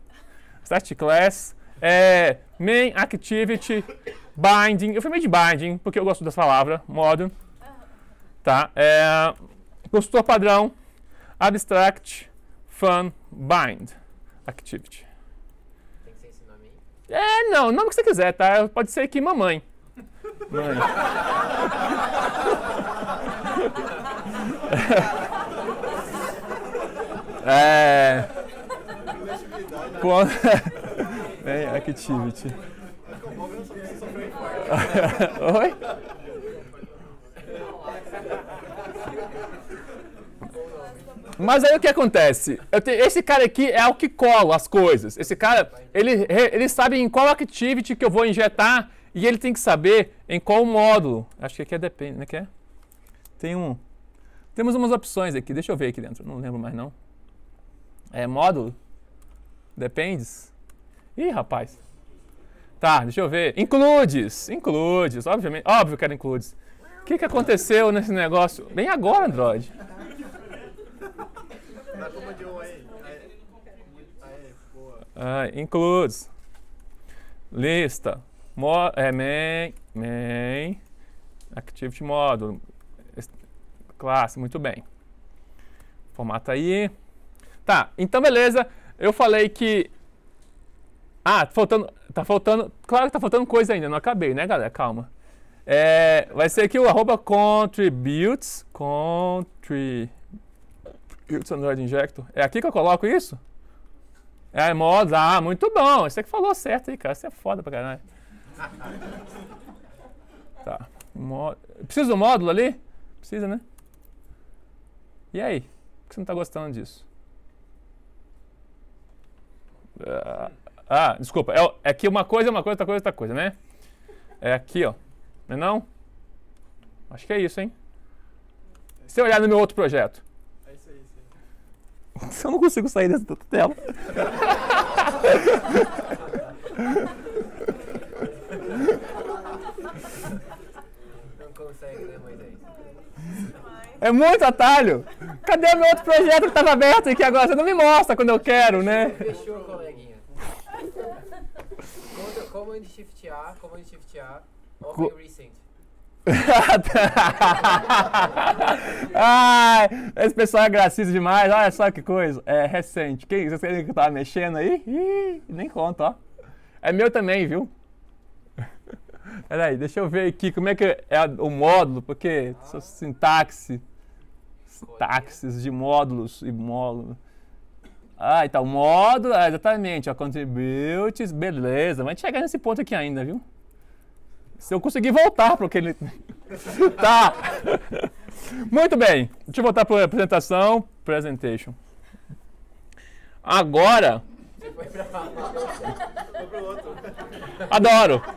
Start class, é, main activity, binding. Eu falei de binding, porque eu gosto dessa palavra, modo. Tá? É, construtor padrão, abstract, fun, bind, activity. Tem que ser esse nome aí? É, não, o nome que você quiser, tá? Pode ser aqui mamãe. Mãe. é... Qual... Vem, activity. Oi? Mas aí o que acontece? Tenho, esse cara aqui é o que cola as coisas. Esse cara, ele, ele sabe em qual activity que eu vou injetar e ele tem que saber em qual módulo. Acho que aqui é depende, né? Que é? Tem um... Temos umas opções aqui. Deixa eu ver aqui dentro. Não lembro mais, não. É módulo? Dependes. Ih, rapaz. Tá, deixa eu ver. Includes, includes, obviamente. Óbvio que era includes. O que, que aconteceu nesse negócio? Bem agora, Android. Ah, includes. Lista. Mo é, main, main. Activity módulo. Classe, muito bem. Formata aí. Tá, então beleza. Eu falei que. Ah, tá faltando. Tá faltando. Claro que tá faltando coisa ainda, não acabei, né, galera? Calma. É, vai ser aqui o arroba contributes. Contributes Android Injector. É aqui que eu coloco isso? É, é moda Ah, muito bom. Você que falou certo aí, cara. Você é foda pra caralho. tá. Mod... Precisa do módulo ali? Precisa, né? E aí? Por que você não tá gostando disso? Ah, ah, desculpa. É, é que uma coisa é uma coisa, outra coisa é outra coisa, né? É aqui, ó. Não é não? Acho que é isso, hein? Se eu olhar no meu outro projeto. É isso aí, é isso eu não consigo sair dessa tela. não consegue, né, mãe? É muito atalho. Cadê meu outro projeto que estava aberto aqui agora? Você não me mostra quando eu quero, né? Fechou, coleguinha. Command Shift A, Command Shift A, Open Recent. Ai, esse pessoal é gracioso demais. Olha só que coisa. É recente. Quem, vocês querem que eu tava mexendo aí? Ih, nem conta, ó. É meu também, viu? Peraí, deixa eu ver aqui como é que é o módulo, porque ah. sintaxe, sintaxes de módulos e módulo. Ah, então, módulo, ah, exatamente, ó, contributes, beleza. Mas chegar nesse ponto aqui ainda, viu? Se eu conseguir voltar para aquele... tá! Muito bem, deixa eu voltar para a apresentação, presentation. Agora... Adoro!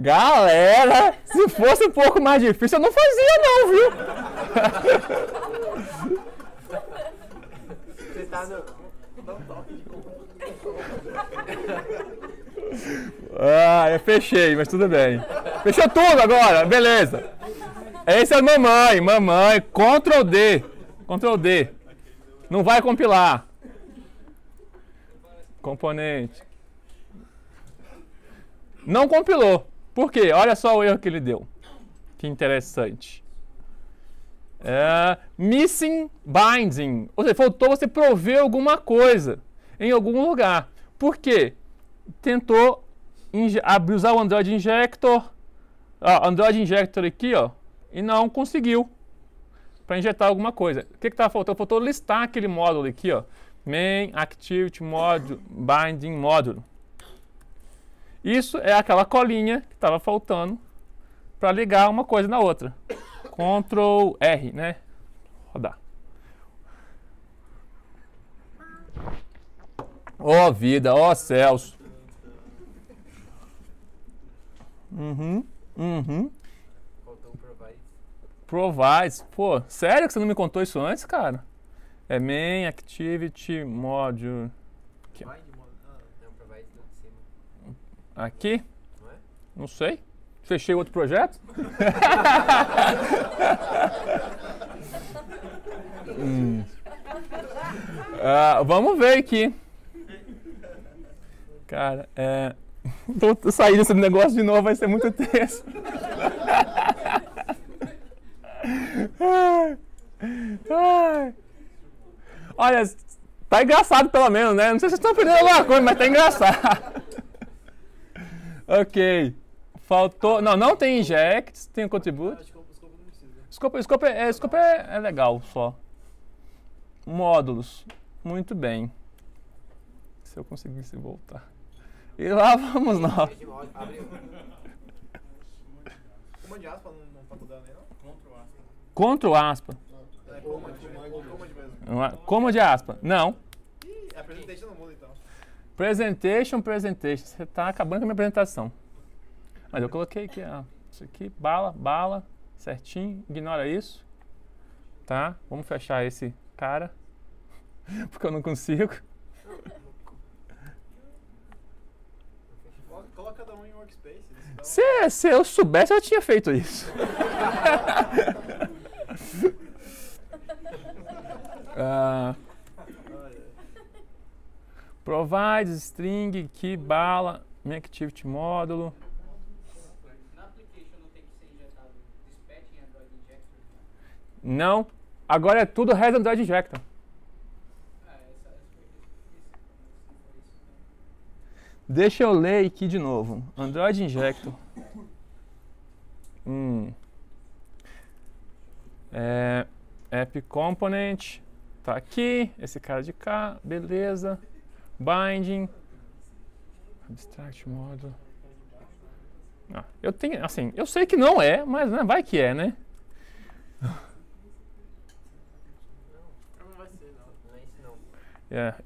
Galera, se fosse um pouco mais difícil, eu não fazia não, viu? Você tá no... Ah, eu fechei, mas tudo bem. Fechou tudo agora, beleza. Esse é a mamãe, mamãe, Ctrl D. Ctrl D. Não vai compilar. Componente. Não compilou. Por quê? Olha só o erro que ele deu. Que interessante. É, missing binding. Ou seja, faltou você prover alguma coisa em algum lugar. Por quê? Tentou usar o Android Injector. Ó, Android Injector aqui, ó. E não conseguiu para injetar alguma coisa. O que estava faltando? Faltou listar aquele módulo aqui, ó. Main Activity Module Binding Módulo. Isso é aquela colinha que estava faltando para ligar uma coisa na outra. Ctrl R, né? Rodar. Ó oh, vida, ó oh, céus. Uhum, uhum. Faltou Provides. Pô, sério que você não me contou isso antes, cara? É main activity module. Aqui, ó. Aqui? É? Não sei. Fechei outro projeto? hum. Ah, vamos ver aqui. Cara, é... sair desse negócio de novo vai ser muito tenso. Olha, é, tá engraçado pelo menos, né? Não sei se vocês estão perdendo alguma coisa, mas tá engraçado. Ok. Faltou. Não, não tem injects, tem contribute. Ah, scope, scope, é, é scope é, é legal só. Módulos. Muito bem. Se eu conseguisse voltar. E lá vamos nós. Comando de aspa não tá mudando aí, não? Contra o aspa. Contra o aspa. É Comando é? de aspa. Não. Ih, a presentation não muda Presentation, presentation. Você está acabando com a minha apresentação. Mas eu coloquei aqui, ó, isso aqui, bala, bala, certinho, ignora isso. Tá? Vamos fechar esse cara, porque eu não consigo. Coloca cada um em workspace. Se, se eu soubesse, eu tinha feito isso. uh, provides string que bala main activity módulo. Não, agora é tudo REST Android Injector. Deixa eu ler aqui de novo. Android Injector. Hum. É, app Component. Tá aqui. Esse cara de cá. Beleza binding, abstract model. Ah, eu tenho, assim, eu sei que não é, mas né, vai que é, né? Não vai ser, não. não. Yeah.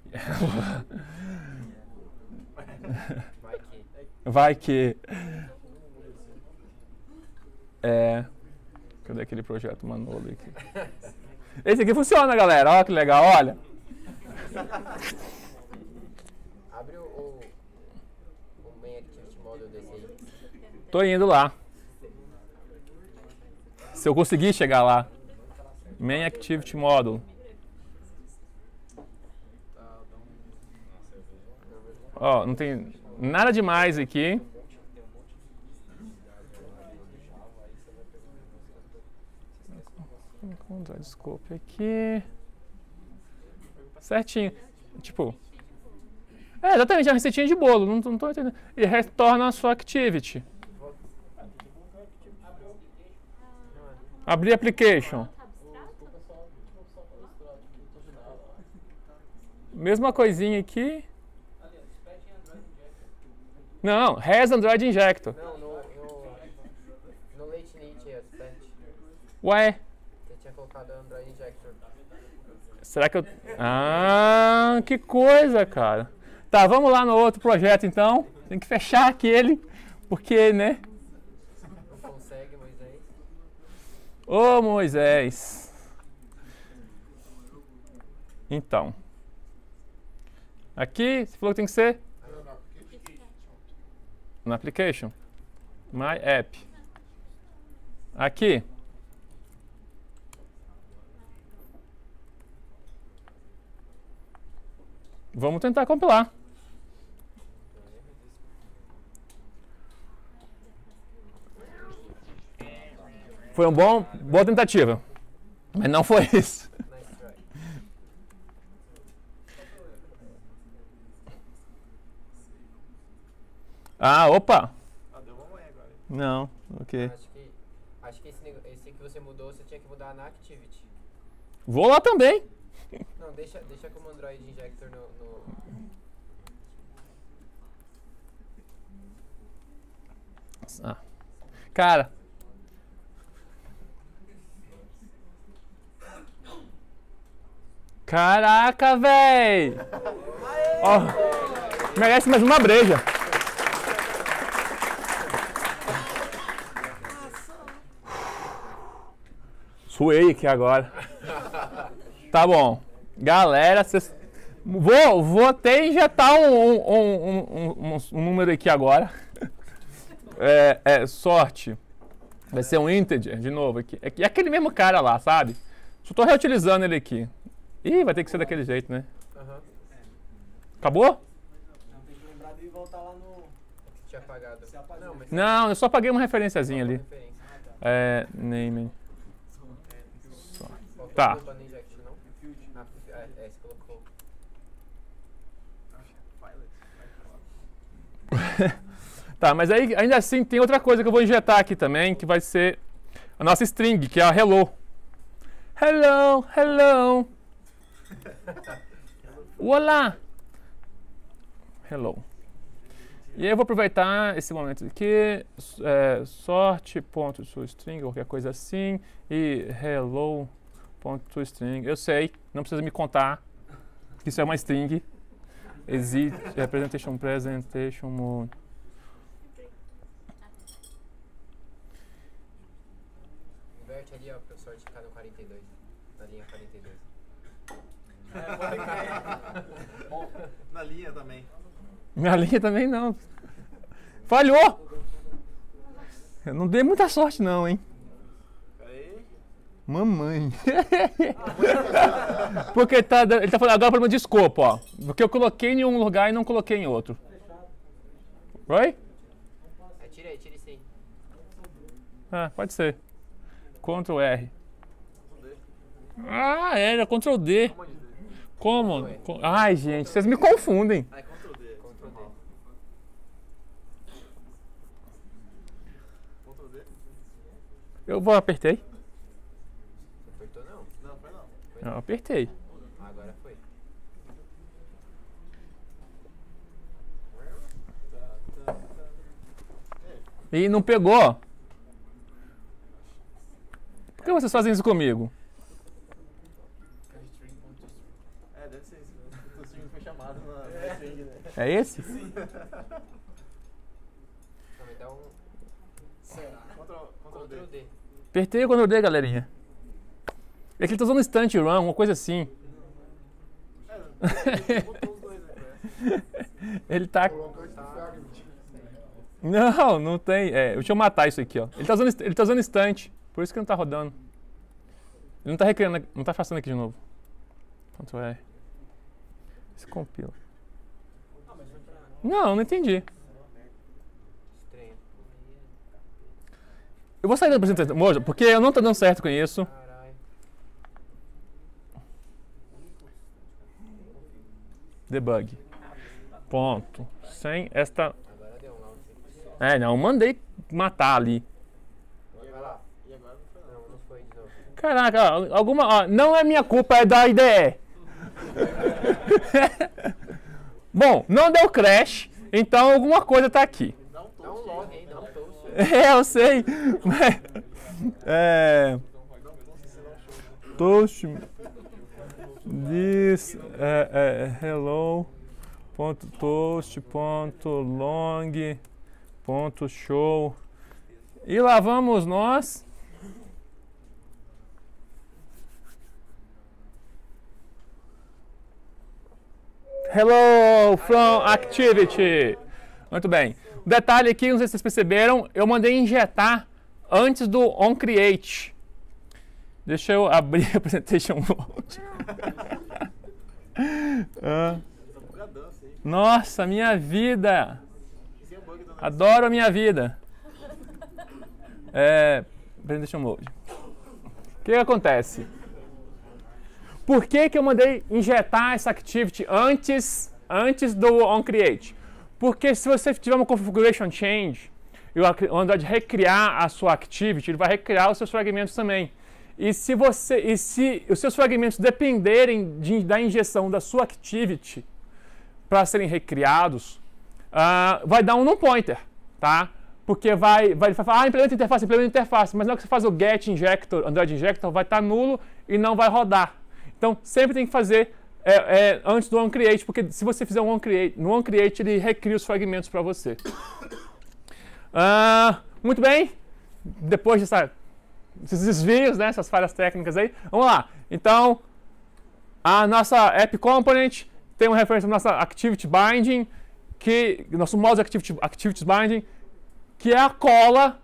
vai que. Vai que. É. Cadê aquele projeto Manolo aqui? Esse aqui funciona, galera. Olha que legal, olha. Tô indo lá. Se eu conseguir chegar lá. Main Activity module. Ó, oh, não tem nada demais aqui. desculpe aqui. Certinho. Tipo. É, exatamente, é uma receitinha de bolo. Não, não tô entendendo. E retorna a sua activity. Abrir application. Mesma coisinha aqui. Não, has Android Injector. Não, no, no, no late init é Ué? Você tinha colocado Android Injector. Será que eu... Ah, que coisa, cara. Tá, vamos lá no outro projeto, então. Tem que fechar aquele, porque, né... Ô oh, Moisés! Então. Aqui, você falou que tem que ser? No application. My app. Aqui. Vamos tentar compilar. Foi uma bom, boa tentativa, mas não foi isso. Ah, opa! Ah, deu uma agora. Não, ok. Acho que, acho que esse, esse que você mudou, você tinha que mudar na Activity. Vou lá também. Não, deixa, deixa como Android Injector no, no... Ah. Cara, Caraca, véi! Oh, merece mais uma breja. Suei aqui agora. Tá bom. Galera, vou, vou até injetar um, um, um, um número aqui agora. É, é, sorte. Vai ser um integer, de novo aqui. É, é aquele mesmo cara lá, sabe? Só tô reutilizando ele aqui. Ih, vai ter que ser daquele jeito, né? Uhum. Acabou? Não, tem que lembrar de voltar lá no... Tinha apagado. Não, eu só paguei uma referenciazinha ali. Ah, tá. É, name. Só. Tá. É ah, é, é, tá, mas aí ainda assim tem outra coisa que eu vou injetar aqui também, que vai ser a nossa string, que é a hello. Hello, hello. Olá! Hello. E aí eu vou aproveitar esse momento aqui, é, sorte ponto qualquer coisa assim, e hello ponto hello.toString. Eu sei, não precisa me contar que isso é uma string. Existe, representation, presentation mode. Inverte ali, ó, pro sorte cada 42. É, Bom, na linha também. Na linha também não. Falhou! Eu não dei muita sorte não, hein? Mamãe. Porque tá, ele tá falando agora é para de desculpa, ó. Porque eu coloquei em um lugar e não coloquei em outro. Oi? É, aí, isso aí. Ah, pode ser. Ctrl R. Ah, era Ctrl D. Ah, é, como? Co Ai, gente, vocês me confundem. Ai, Ctrl D. Ctrl D. Ctrl D. Eu vou, apertei. Apertou não? Não, foi não. Foi não. Eu apertei. Agora foi. E não pegou. Por que vocês fazem isso comigo? É esse? Sim. Será? Ctrl, D. D. Apertei o Ctrl D, galerinha. É que ele tá usando Stunt run, uma coisa assim. É, ele tá. Não, não tem. É, deixa eu matar isso aqui, ó. Ele tá usando, ele tá usando instante. Por isso que não tá rodando. Ele não tá recriando, não tá afastando aqui de novo. Tanto é. Se compila. Não, não entendi. Eu vou sair da apresentação, Moja, porque eu não tô dando certo com isso. Debug. Ponto. Sem esta... É, não, mandei matar ali. Caraca, alguma... Ó, não é minha culpa, é da IDE. Bom, não deu crash, então alguma coisa está aqui. Não hein? Não É, eu sei. Mas, é, toast this é, é, hello ponto toast ponto long ponto show e lá vamos nós Hello from activity. Muito bem. Um detalhe aqui, não sei se vocês perceberam, eu mandei injetar antes do onCreate. Deixa eu abrir a presentation mode. ah. Nossa, minha vida! Adoro a minha vida. É, presentation mode. O que acontece? Por que, que eu mandei injetar essa Activity antes, antes do OnCreate? Porque se você tiver uma configuration change, e o Android recriar a sua Activity, ele vai recriar os seus fragmentos também. E se, você, e se os seus fragmentos dependerem de, da injeção da sua Activity para serem recriados, uh, vai dar um non-pointer, tá? Porque vai, vai, vai falar, ah, implementa interface, implementa interface, mas na hora que você faz o get injector, Android injector, vai estar tá nulo e não vai rodar. Então, sempre tem que fazer é, é, antes do onCreate, porque se você fizer um onCreate, no onCreate ele recria os fragmentos para você. Ah, muito bem, depois dessa, desses desvios, né, essas falhas técnicas aí, vamos lá. Então, a nossa App Component tem uma referência à nossa Activity Binding, que, nosso mouse Activity, activity Binding, que é a cola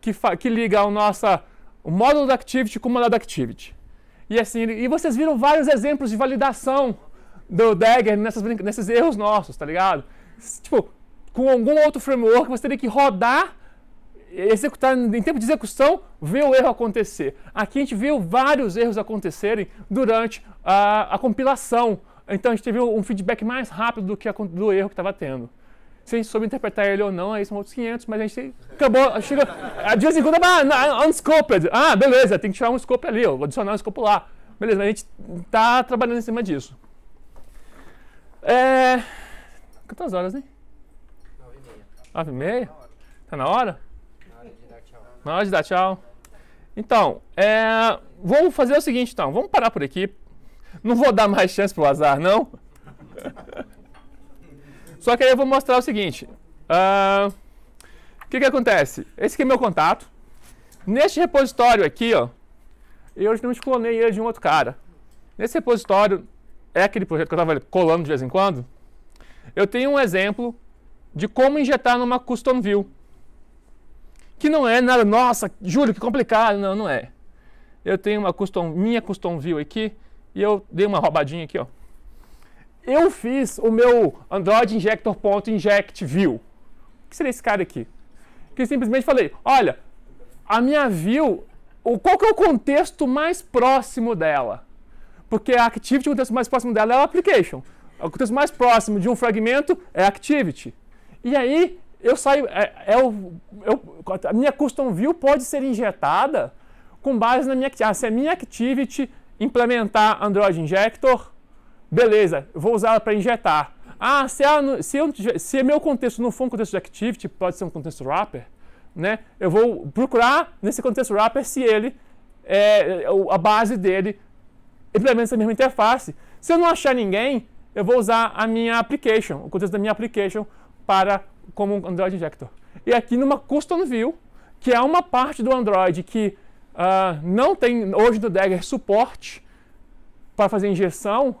que, fa, que liga a nossa, o módulo da Activity com o modelo da Activity. E assim, e vocês viram vários exemplos de validação do Dagger nessas, nesses erros nossos, tá ligado? Tipo, com algum outro framework você teria que rodar, executar em tempo de execução, ver o erro acontecer. Aqui a gente viu vários erros acontecerem durante a, a compilação. Então a gente teve um feedback mais rápido do que a, do erro que estava tendo. Se a gente soube interpretar ele ou não, aí são outros 500, mas a gente acabou, chega, a dia se quando, ah, é unscoped, ah, beleza, tem que tirar um scope ali, eu vou adicionar um scope lá. Beleza, mas a gente tá trabalhando em cima disso. É... Quantas horas, hein? 9 e meia. 9 Tá na hora? Na hora de dar tchau. Na hora de dar tchau. Então, é... vamos fazer o seguinte, então. Vamos parar por aqui. Não vou dar mais chance pro azar, não. Só que aí eu vou mostrar o seguinte. O uh, que, que acontece? Esse aqui é meu contato. Neste repositório aqui, ó, eu não clonei ele de um outro cara. Nesse repositório, é aquele projeto que eu estava colando de vez em quando, eu tenho um exemplo de como injetar numa custom view. Que não é nada, nossa, juro, que complicado. Não, não é. Eu tenho uma custom, minha custom view aqui, e eu dei uma roubadinha aqui, ó eu fiz o meu Android Injector.inject view. O que seria esse cara aqui? Que eu simplesmente falei, olha, a minha view, qual que é o contexto mais próximo dela? Porque a activity, o contexto mais próximo dela é o application. O contexto mais próximo de um fragmento é a activity. E aí, eu saio, é, é o, eu, a minha custom view pode ser injetada com base na minha, ah, se a minha activity implementar Android Injector, Beleza, vou usá-la para injetar. Ah, se, ela, se, eu, se meu contexto não for um contexto de Activity, tipo, pode ser um contexto wrapper, né? Eu vou procurar nesse contexto wrapper se ele, é, é a base dele, implementa essa mesma interface. Se eu não achar ninguém, eu vou usar a minha application, o contexto da minha application, para como um Android Injector. E aqui numa Custom View, que é uma parte do Android que uh, não tem, hoje no Dagger, suporte para fazer injeção,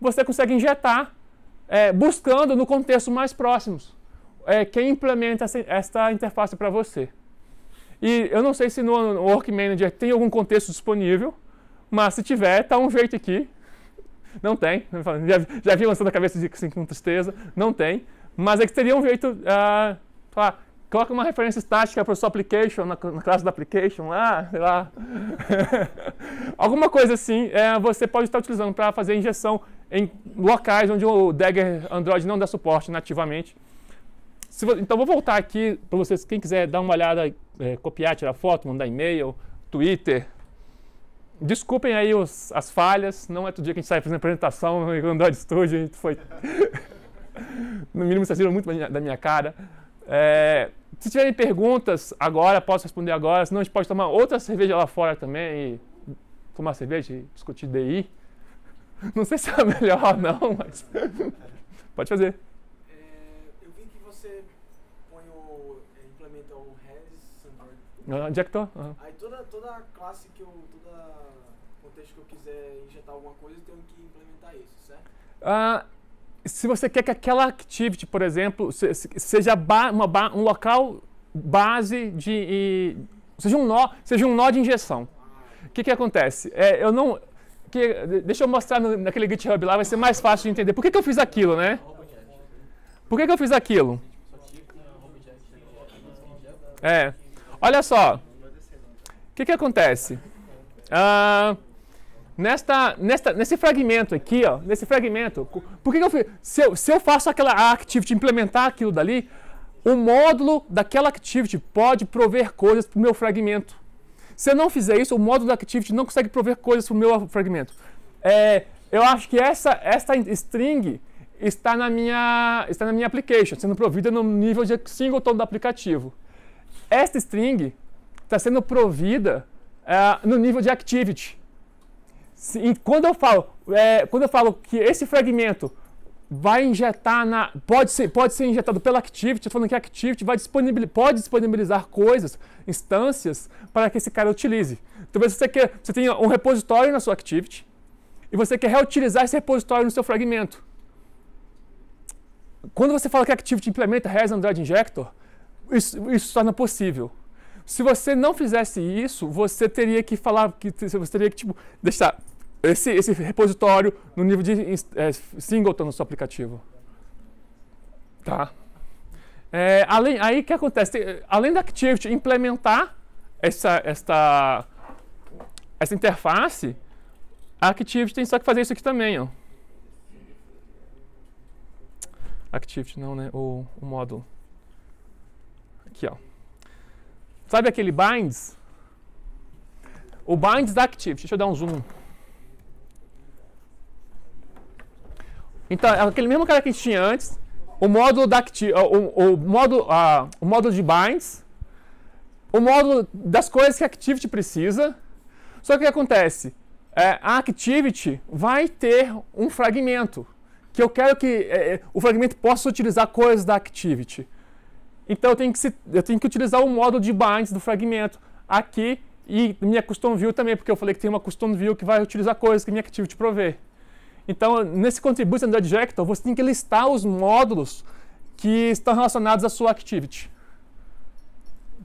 você consegue injetar, é, buscando no contexto mais próximos é, quem implementa essa, esta interface para você. E eu não sei se no, no Work Manager tem algum contexto disponível, mas se tiver, está um jeito aqui. Não tem. Já, já vi lançando a cabeça assim, com tristeza. Não tem. Mas é que teria um jeito... Ah, Coloca uma referência estática para o seu application, na, na, classe da application lá, sei lá. Alguma coisa assim é, você pode estar utilizando para fazer injeção em locais onde o Dagger Android não dá suporte nativamente. Se, então, vou voltar aqui para vocês, quem quiser dar uma olhada, é, copiar, tirar foto, mandar e-mail, Twitter. Desculpem aí os, as falhas, não é todo dia que a gente sai fazendo apresentação no Android Studio, a gente foi... no mínimo, vocês viram muito da minha cara. É, se tiverem perguntas agora, posso responder agora. Senão a gente pode tomar outra cerveja lá fora também e tomar cerveja e discutir DI. Não sei se é melhor não, mas pode fazer. É, eu vi que você o, Uhum. Aí toda, toda classe que eu, contexto que eu quiser injetar alguma coisa, eu tenho que implementar isso, certo? Ah, se você quer que aquela activity, por exemplo, seja uma, um local base de... seja um nó, seja um nó de injeção. O que, que acontece? É, eu não... Que, deixa eu mostrar no, naquele GitHub lá, vai ser mais fácil de entender. Por que, que eu fiz aquilo, né? Por que, que eu fiz aquilo? É. Olha só. O que, que acontece? Ah... Uh, nesta, nesta, nesse fragmento aqui, ó, nesse fragmento, por que, que eu, se eu, se eu faço aquela activity, implementar aquilo dali, o módulo daquela activity pode prover coisas para o meu fragmento. Se eu não fizer isso, o módulo da activity não consegue prover coisas para o meu fragmento. É, eu acho que essa, essa string está na, minha, está na minha application, sendo provida no nível de singleton do aplicativo. Esta string está sendo provida é, no nível de activity. Se, e quando eu falo, é, quando eu falo que esse fragmento vai injetar na. Pode ser, pode ser injetado pela Activity, falando que a Activity vai pode disponibilizar coisas, instâncias, para que esse cara utilize. Talvez então, você quer, você tenha um repositório na sua Activity e você quer reutilizar esse repositório no seu fragmento. Quando você fala que a Activity implementa RES Android Injector, isso, isso torna possível. Se você não fizesse isso, você teria que falar, que você teria que tipo, deixar esse, esse repositório no nível de é, singleton no seu aplicativo. Tá? É, além, aí o que acontece? Tem, além da Activity implementar essa, esta, essa interface, a Activity tem só que fazer isso aqui também. Ó. Activity não, né? O, o módulo. Aqui, ó. Sabe aquele binds? O binds da Activity. Deixa eu dar um zoom. Então, é aquele mesmo cara que a gente tinha antes. O módulo da ah, o, o, módulo, ah, o módulo de binds. O módulo das coisas que a Activity precisa. Só que o que acontece? É, a Activity vai ter um fragmento. Que eu quero que é, é o fragmento possa utilizar coisas da Activity. Então eu tenho que, se, eu tenho que utilizar o módulo de binds do fragmento aqui e minha custom view também, porque eu falei que tem uma custom view que vai utilizar coisas que minha Activity provê. Então, nesse Contribution Adjector, você tem que listar os módulos que estão relacionados à sua Activity.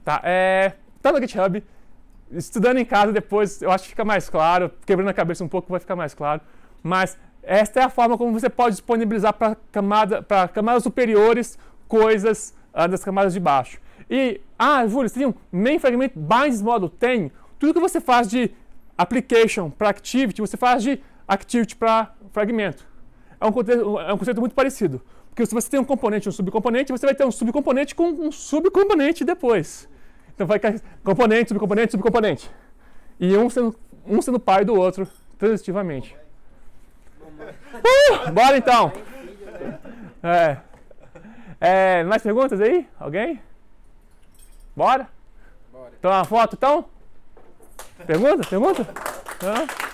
Tá, é, tá no GitHub. Estudando em casa depois, eu acho que fica mais claro. Quebrando a cabeça um pouco, vai ficar mais claro. Mas esta é a forma como você pode disponibilizar para camada, camadas superiores coisas ah, das camadas de baixo. E, ah, Júlio, você tem um main fragment binds model? Tem. Tudo que você faz de application para activity, você faz de activity para fragmento. É um, conceito, é um conceito muito parecido. Porque se você tem um componente e um subcomponente, você vai ter um subcomponente com um subcomponente depois. Então vai ficar componente, subcomponente, subcomponente. E um sendo, um sendo pai do outro, transitivamente. Uh, bora então! É. É, mais perguntas aí? Alguém? Bora? Bora. Tomar então, uma foto então? Pergunta? Pergunta?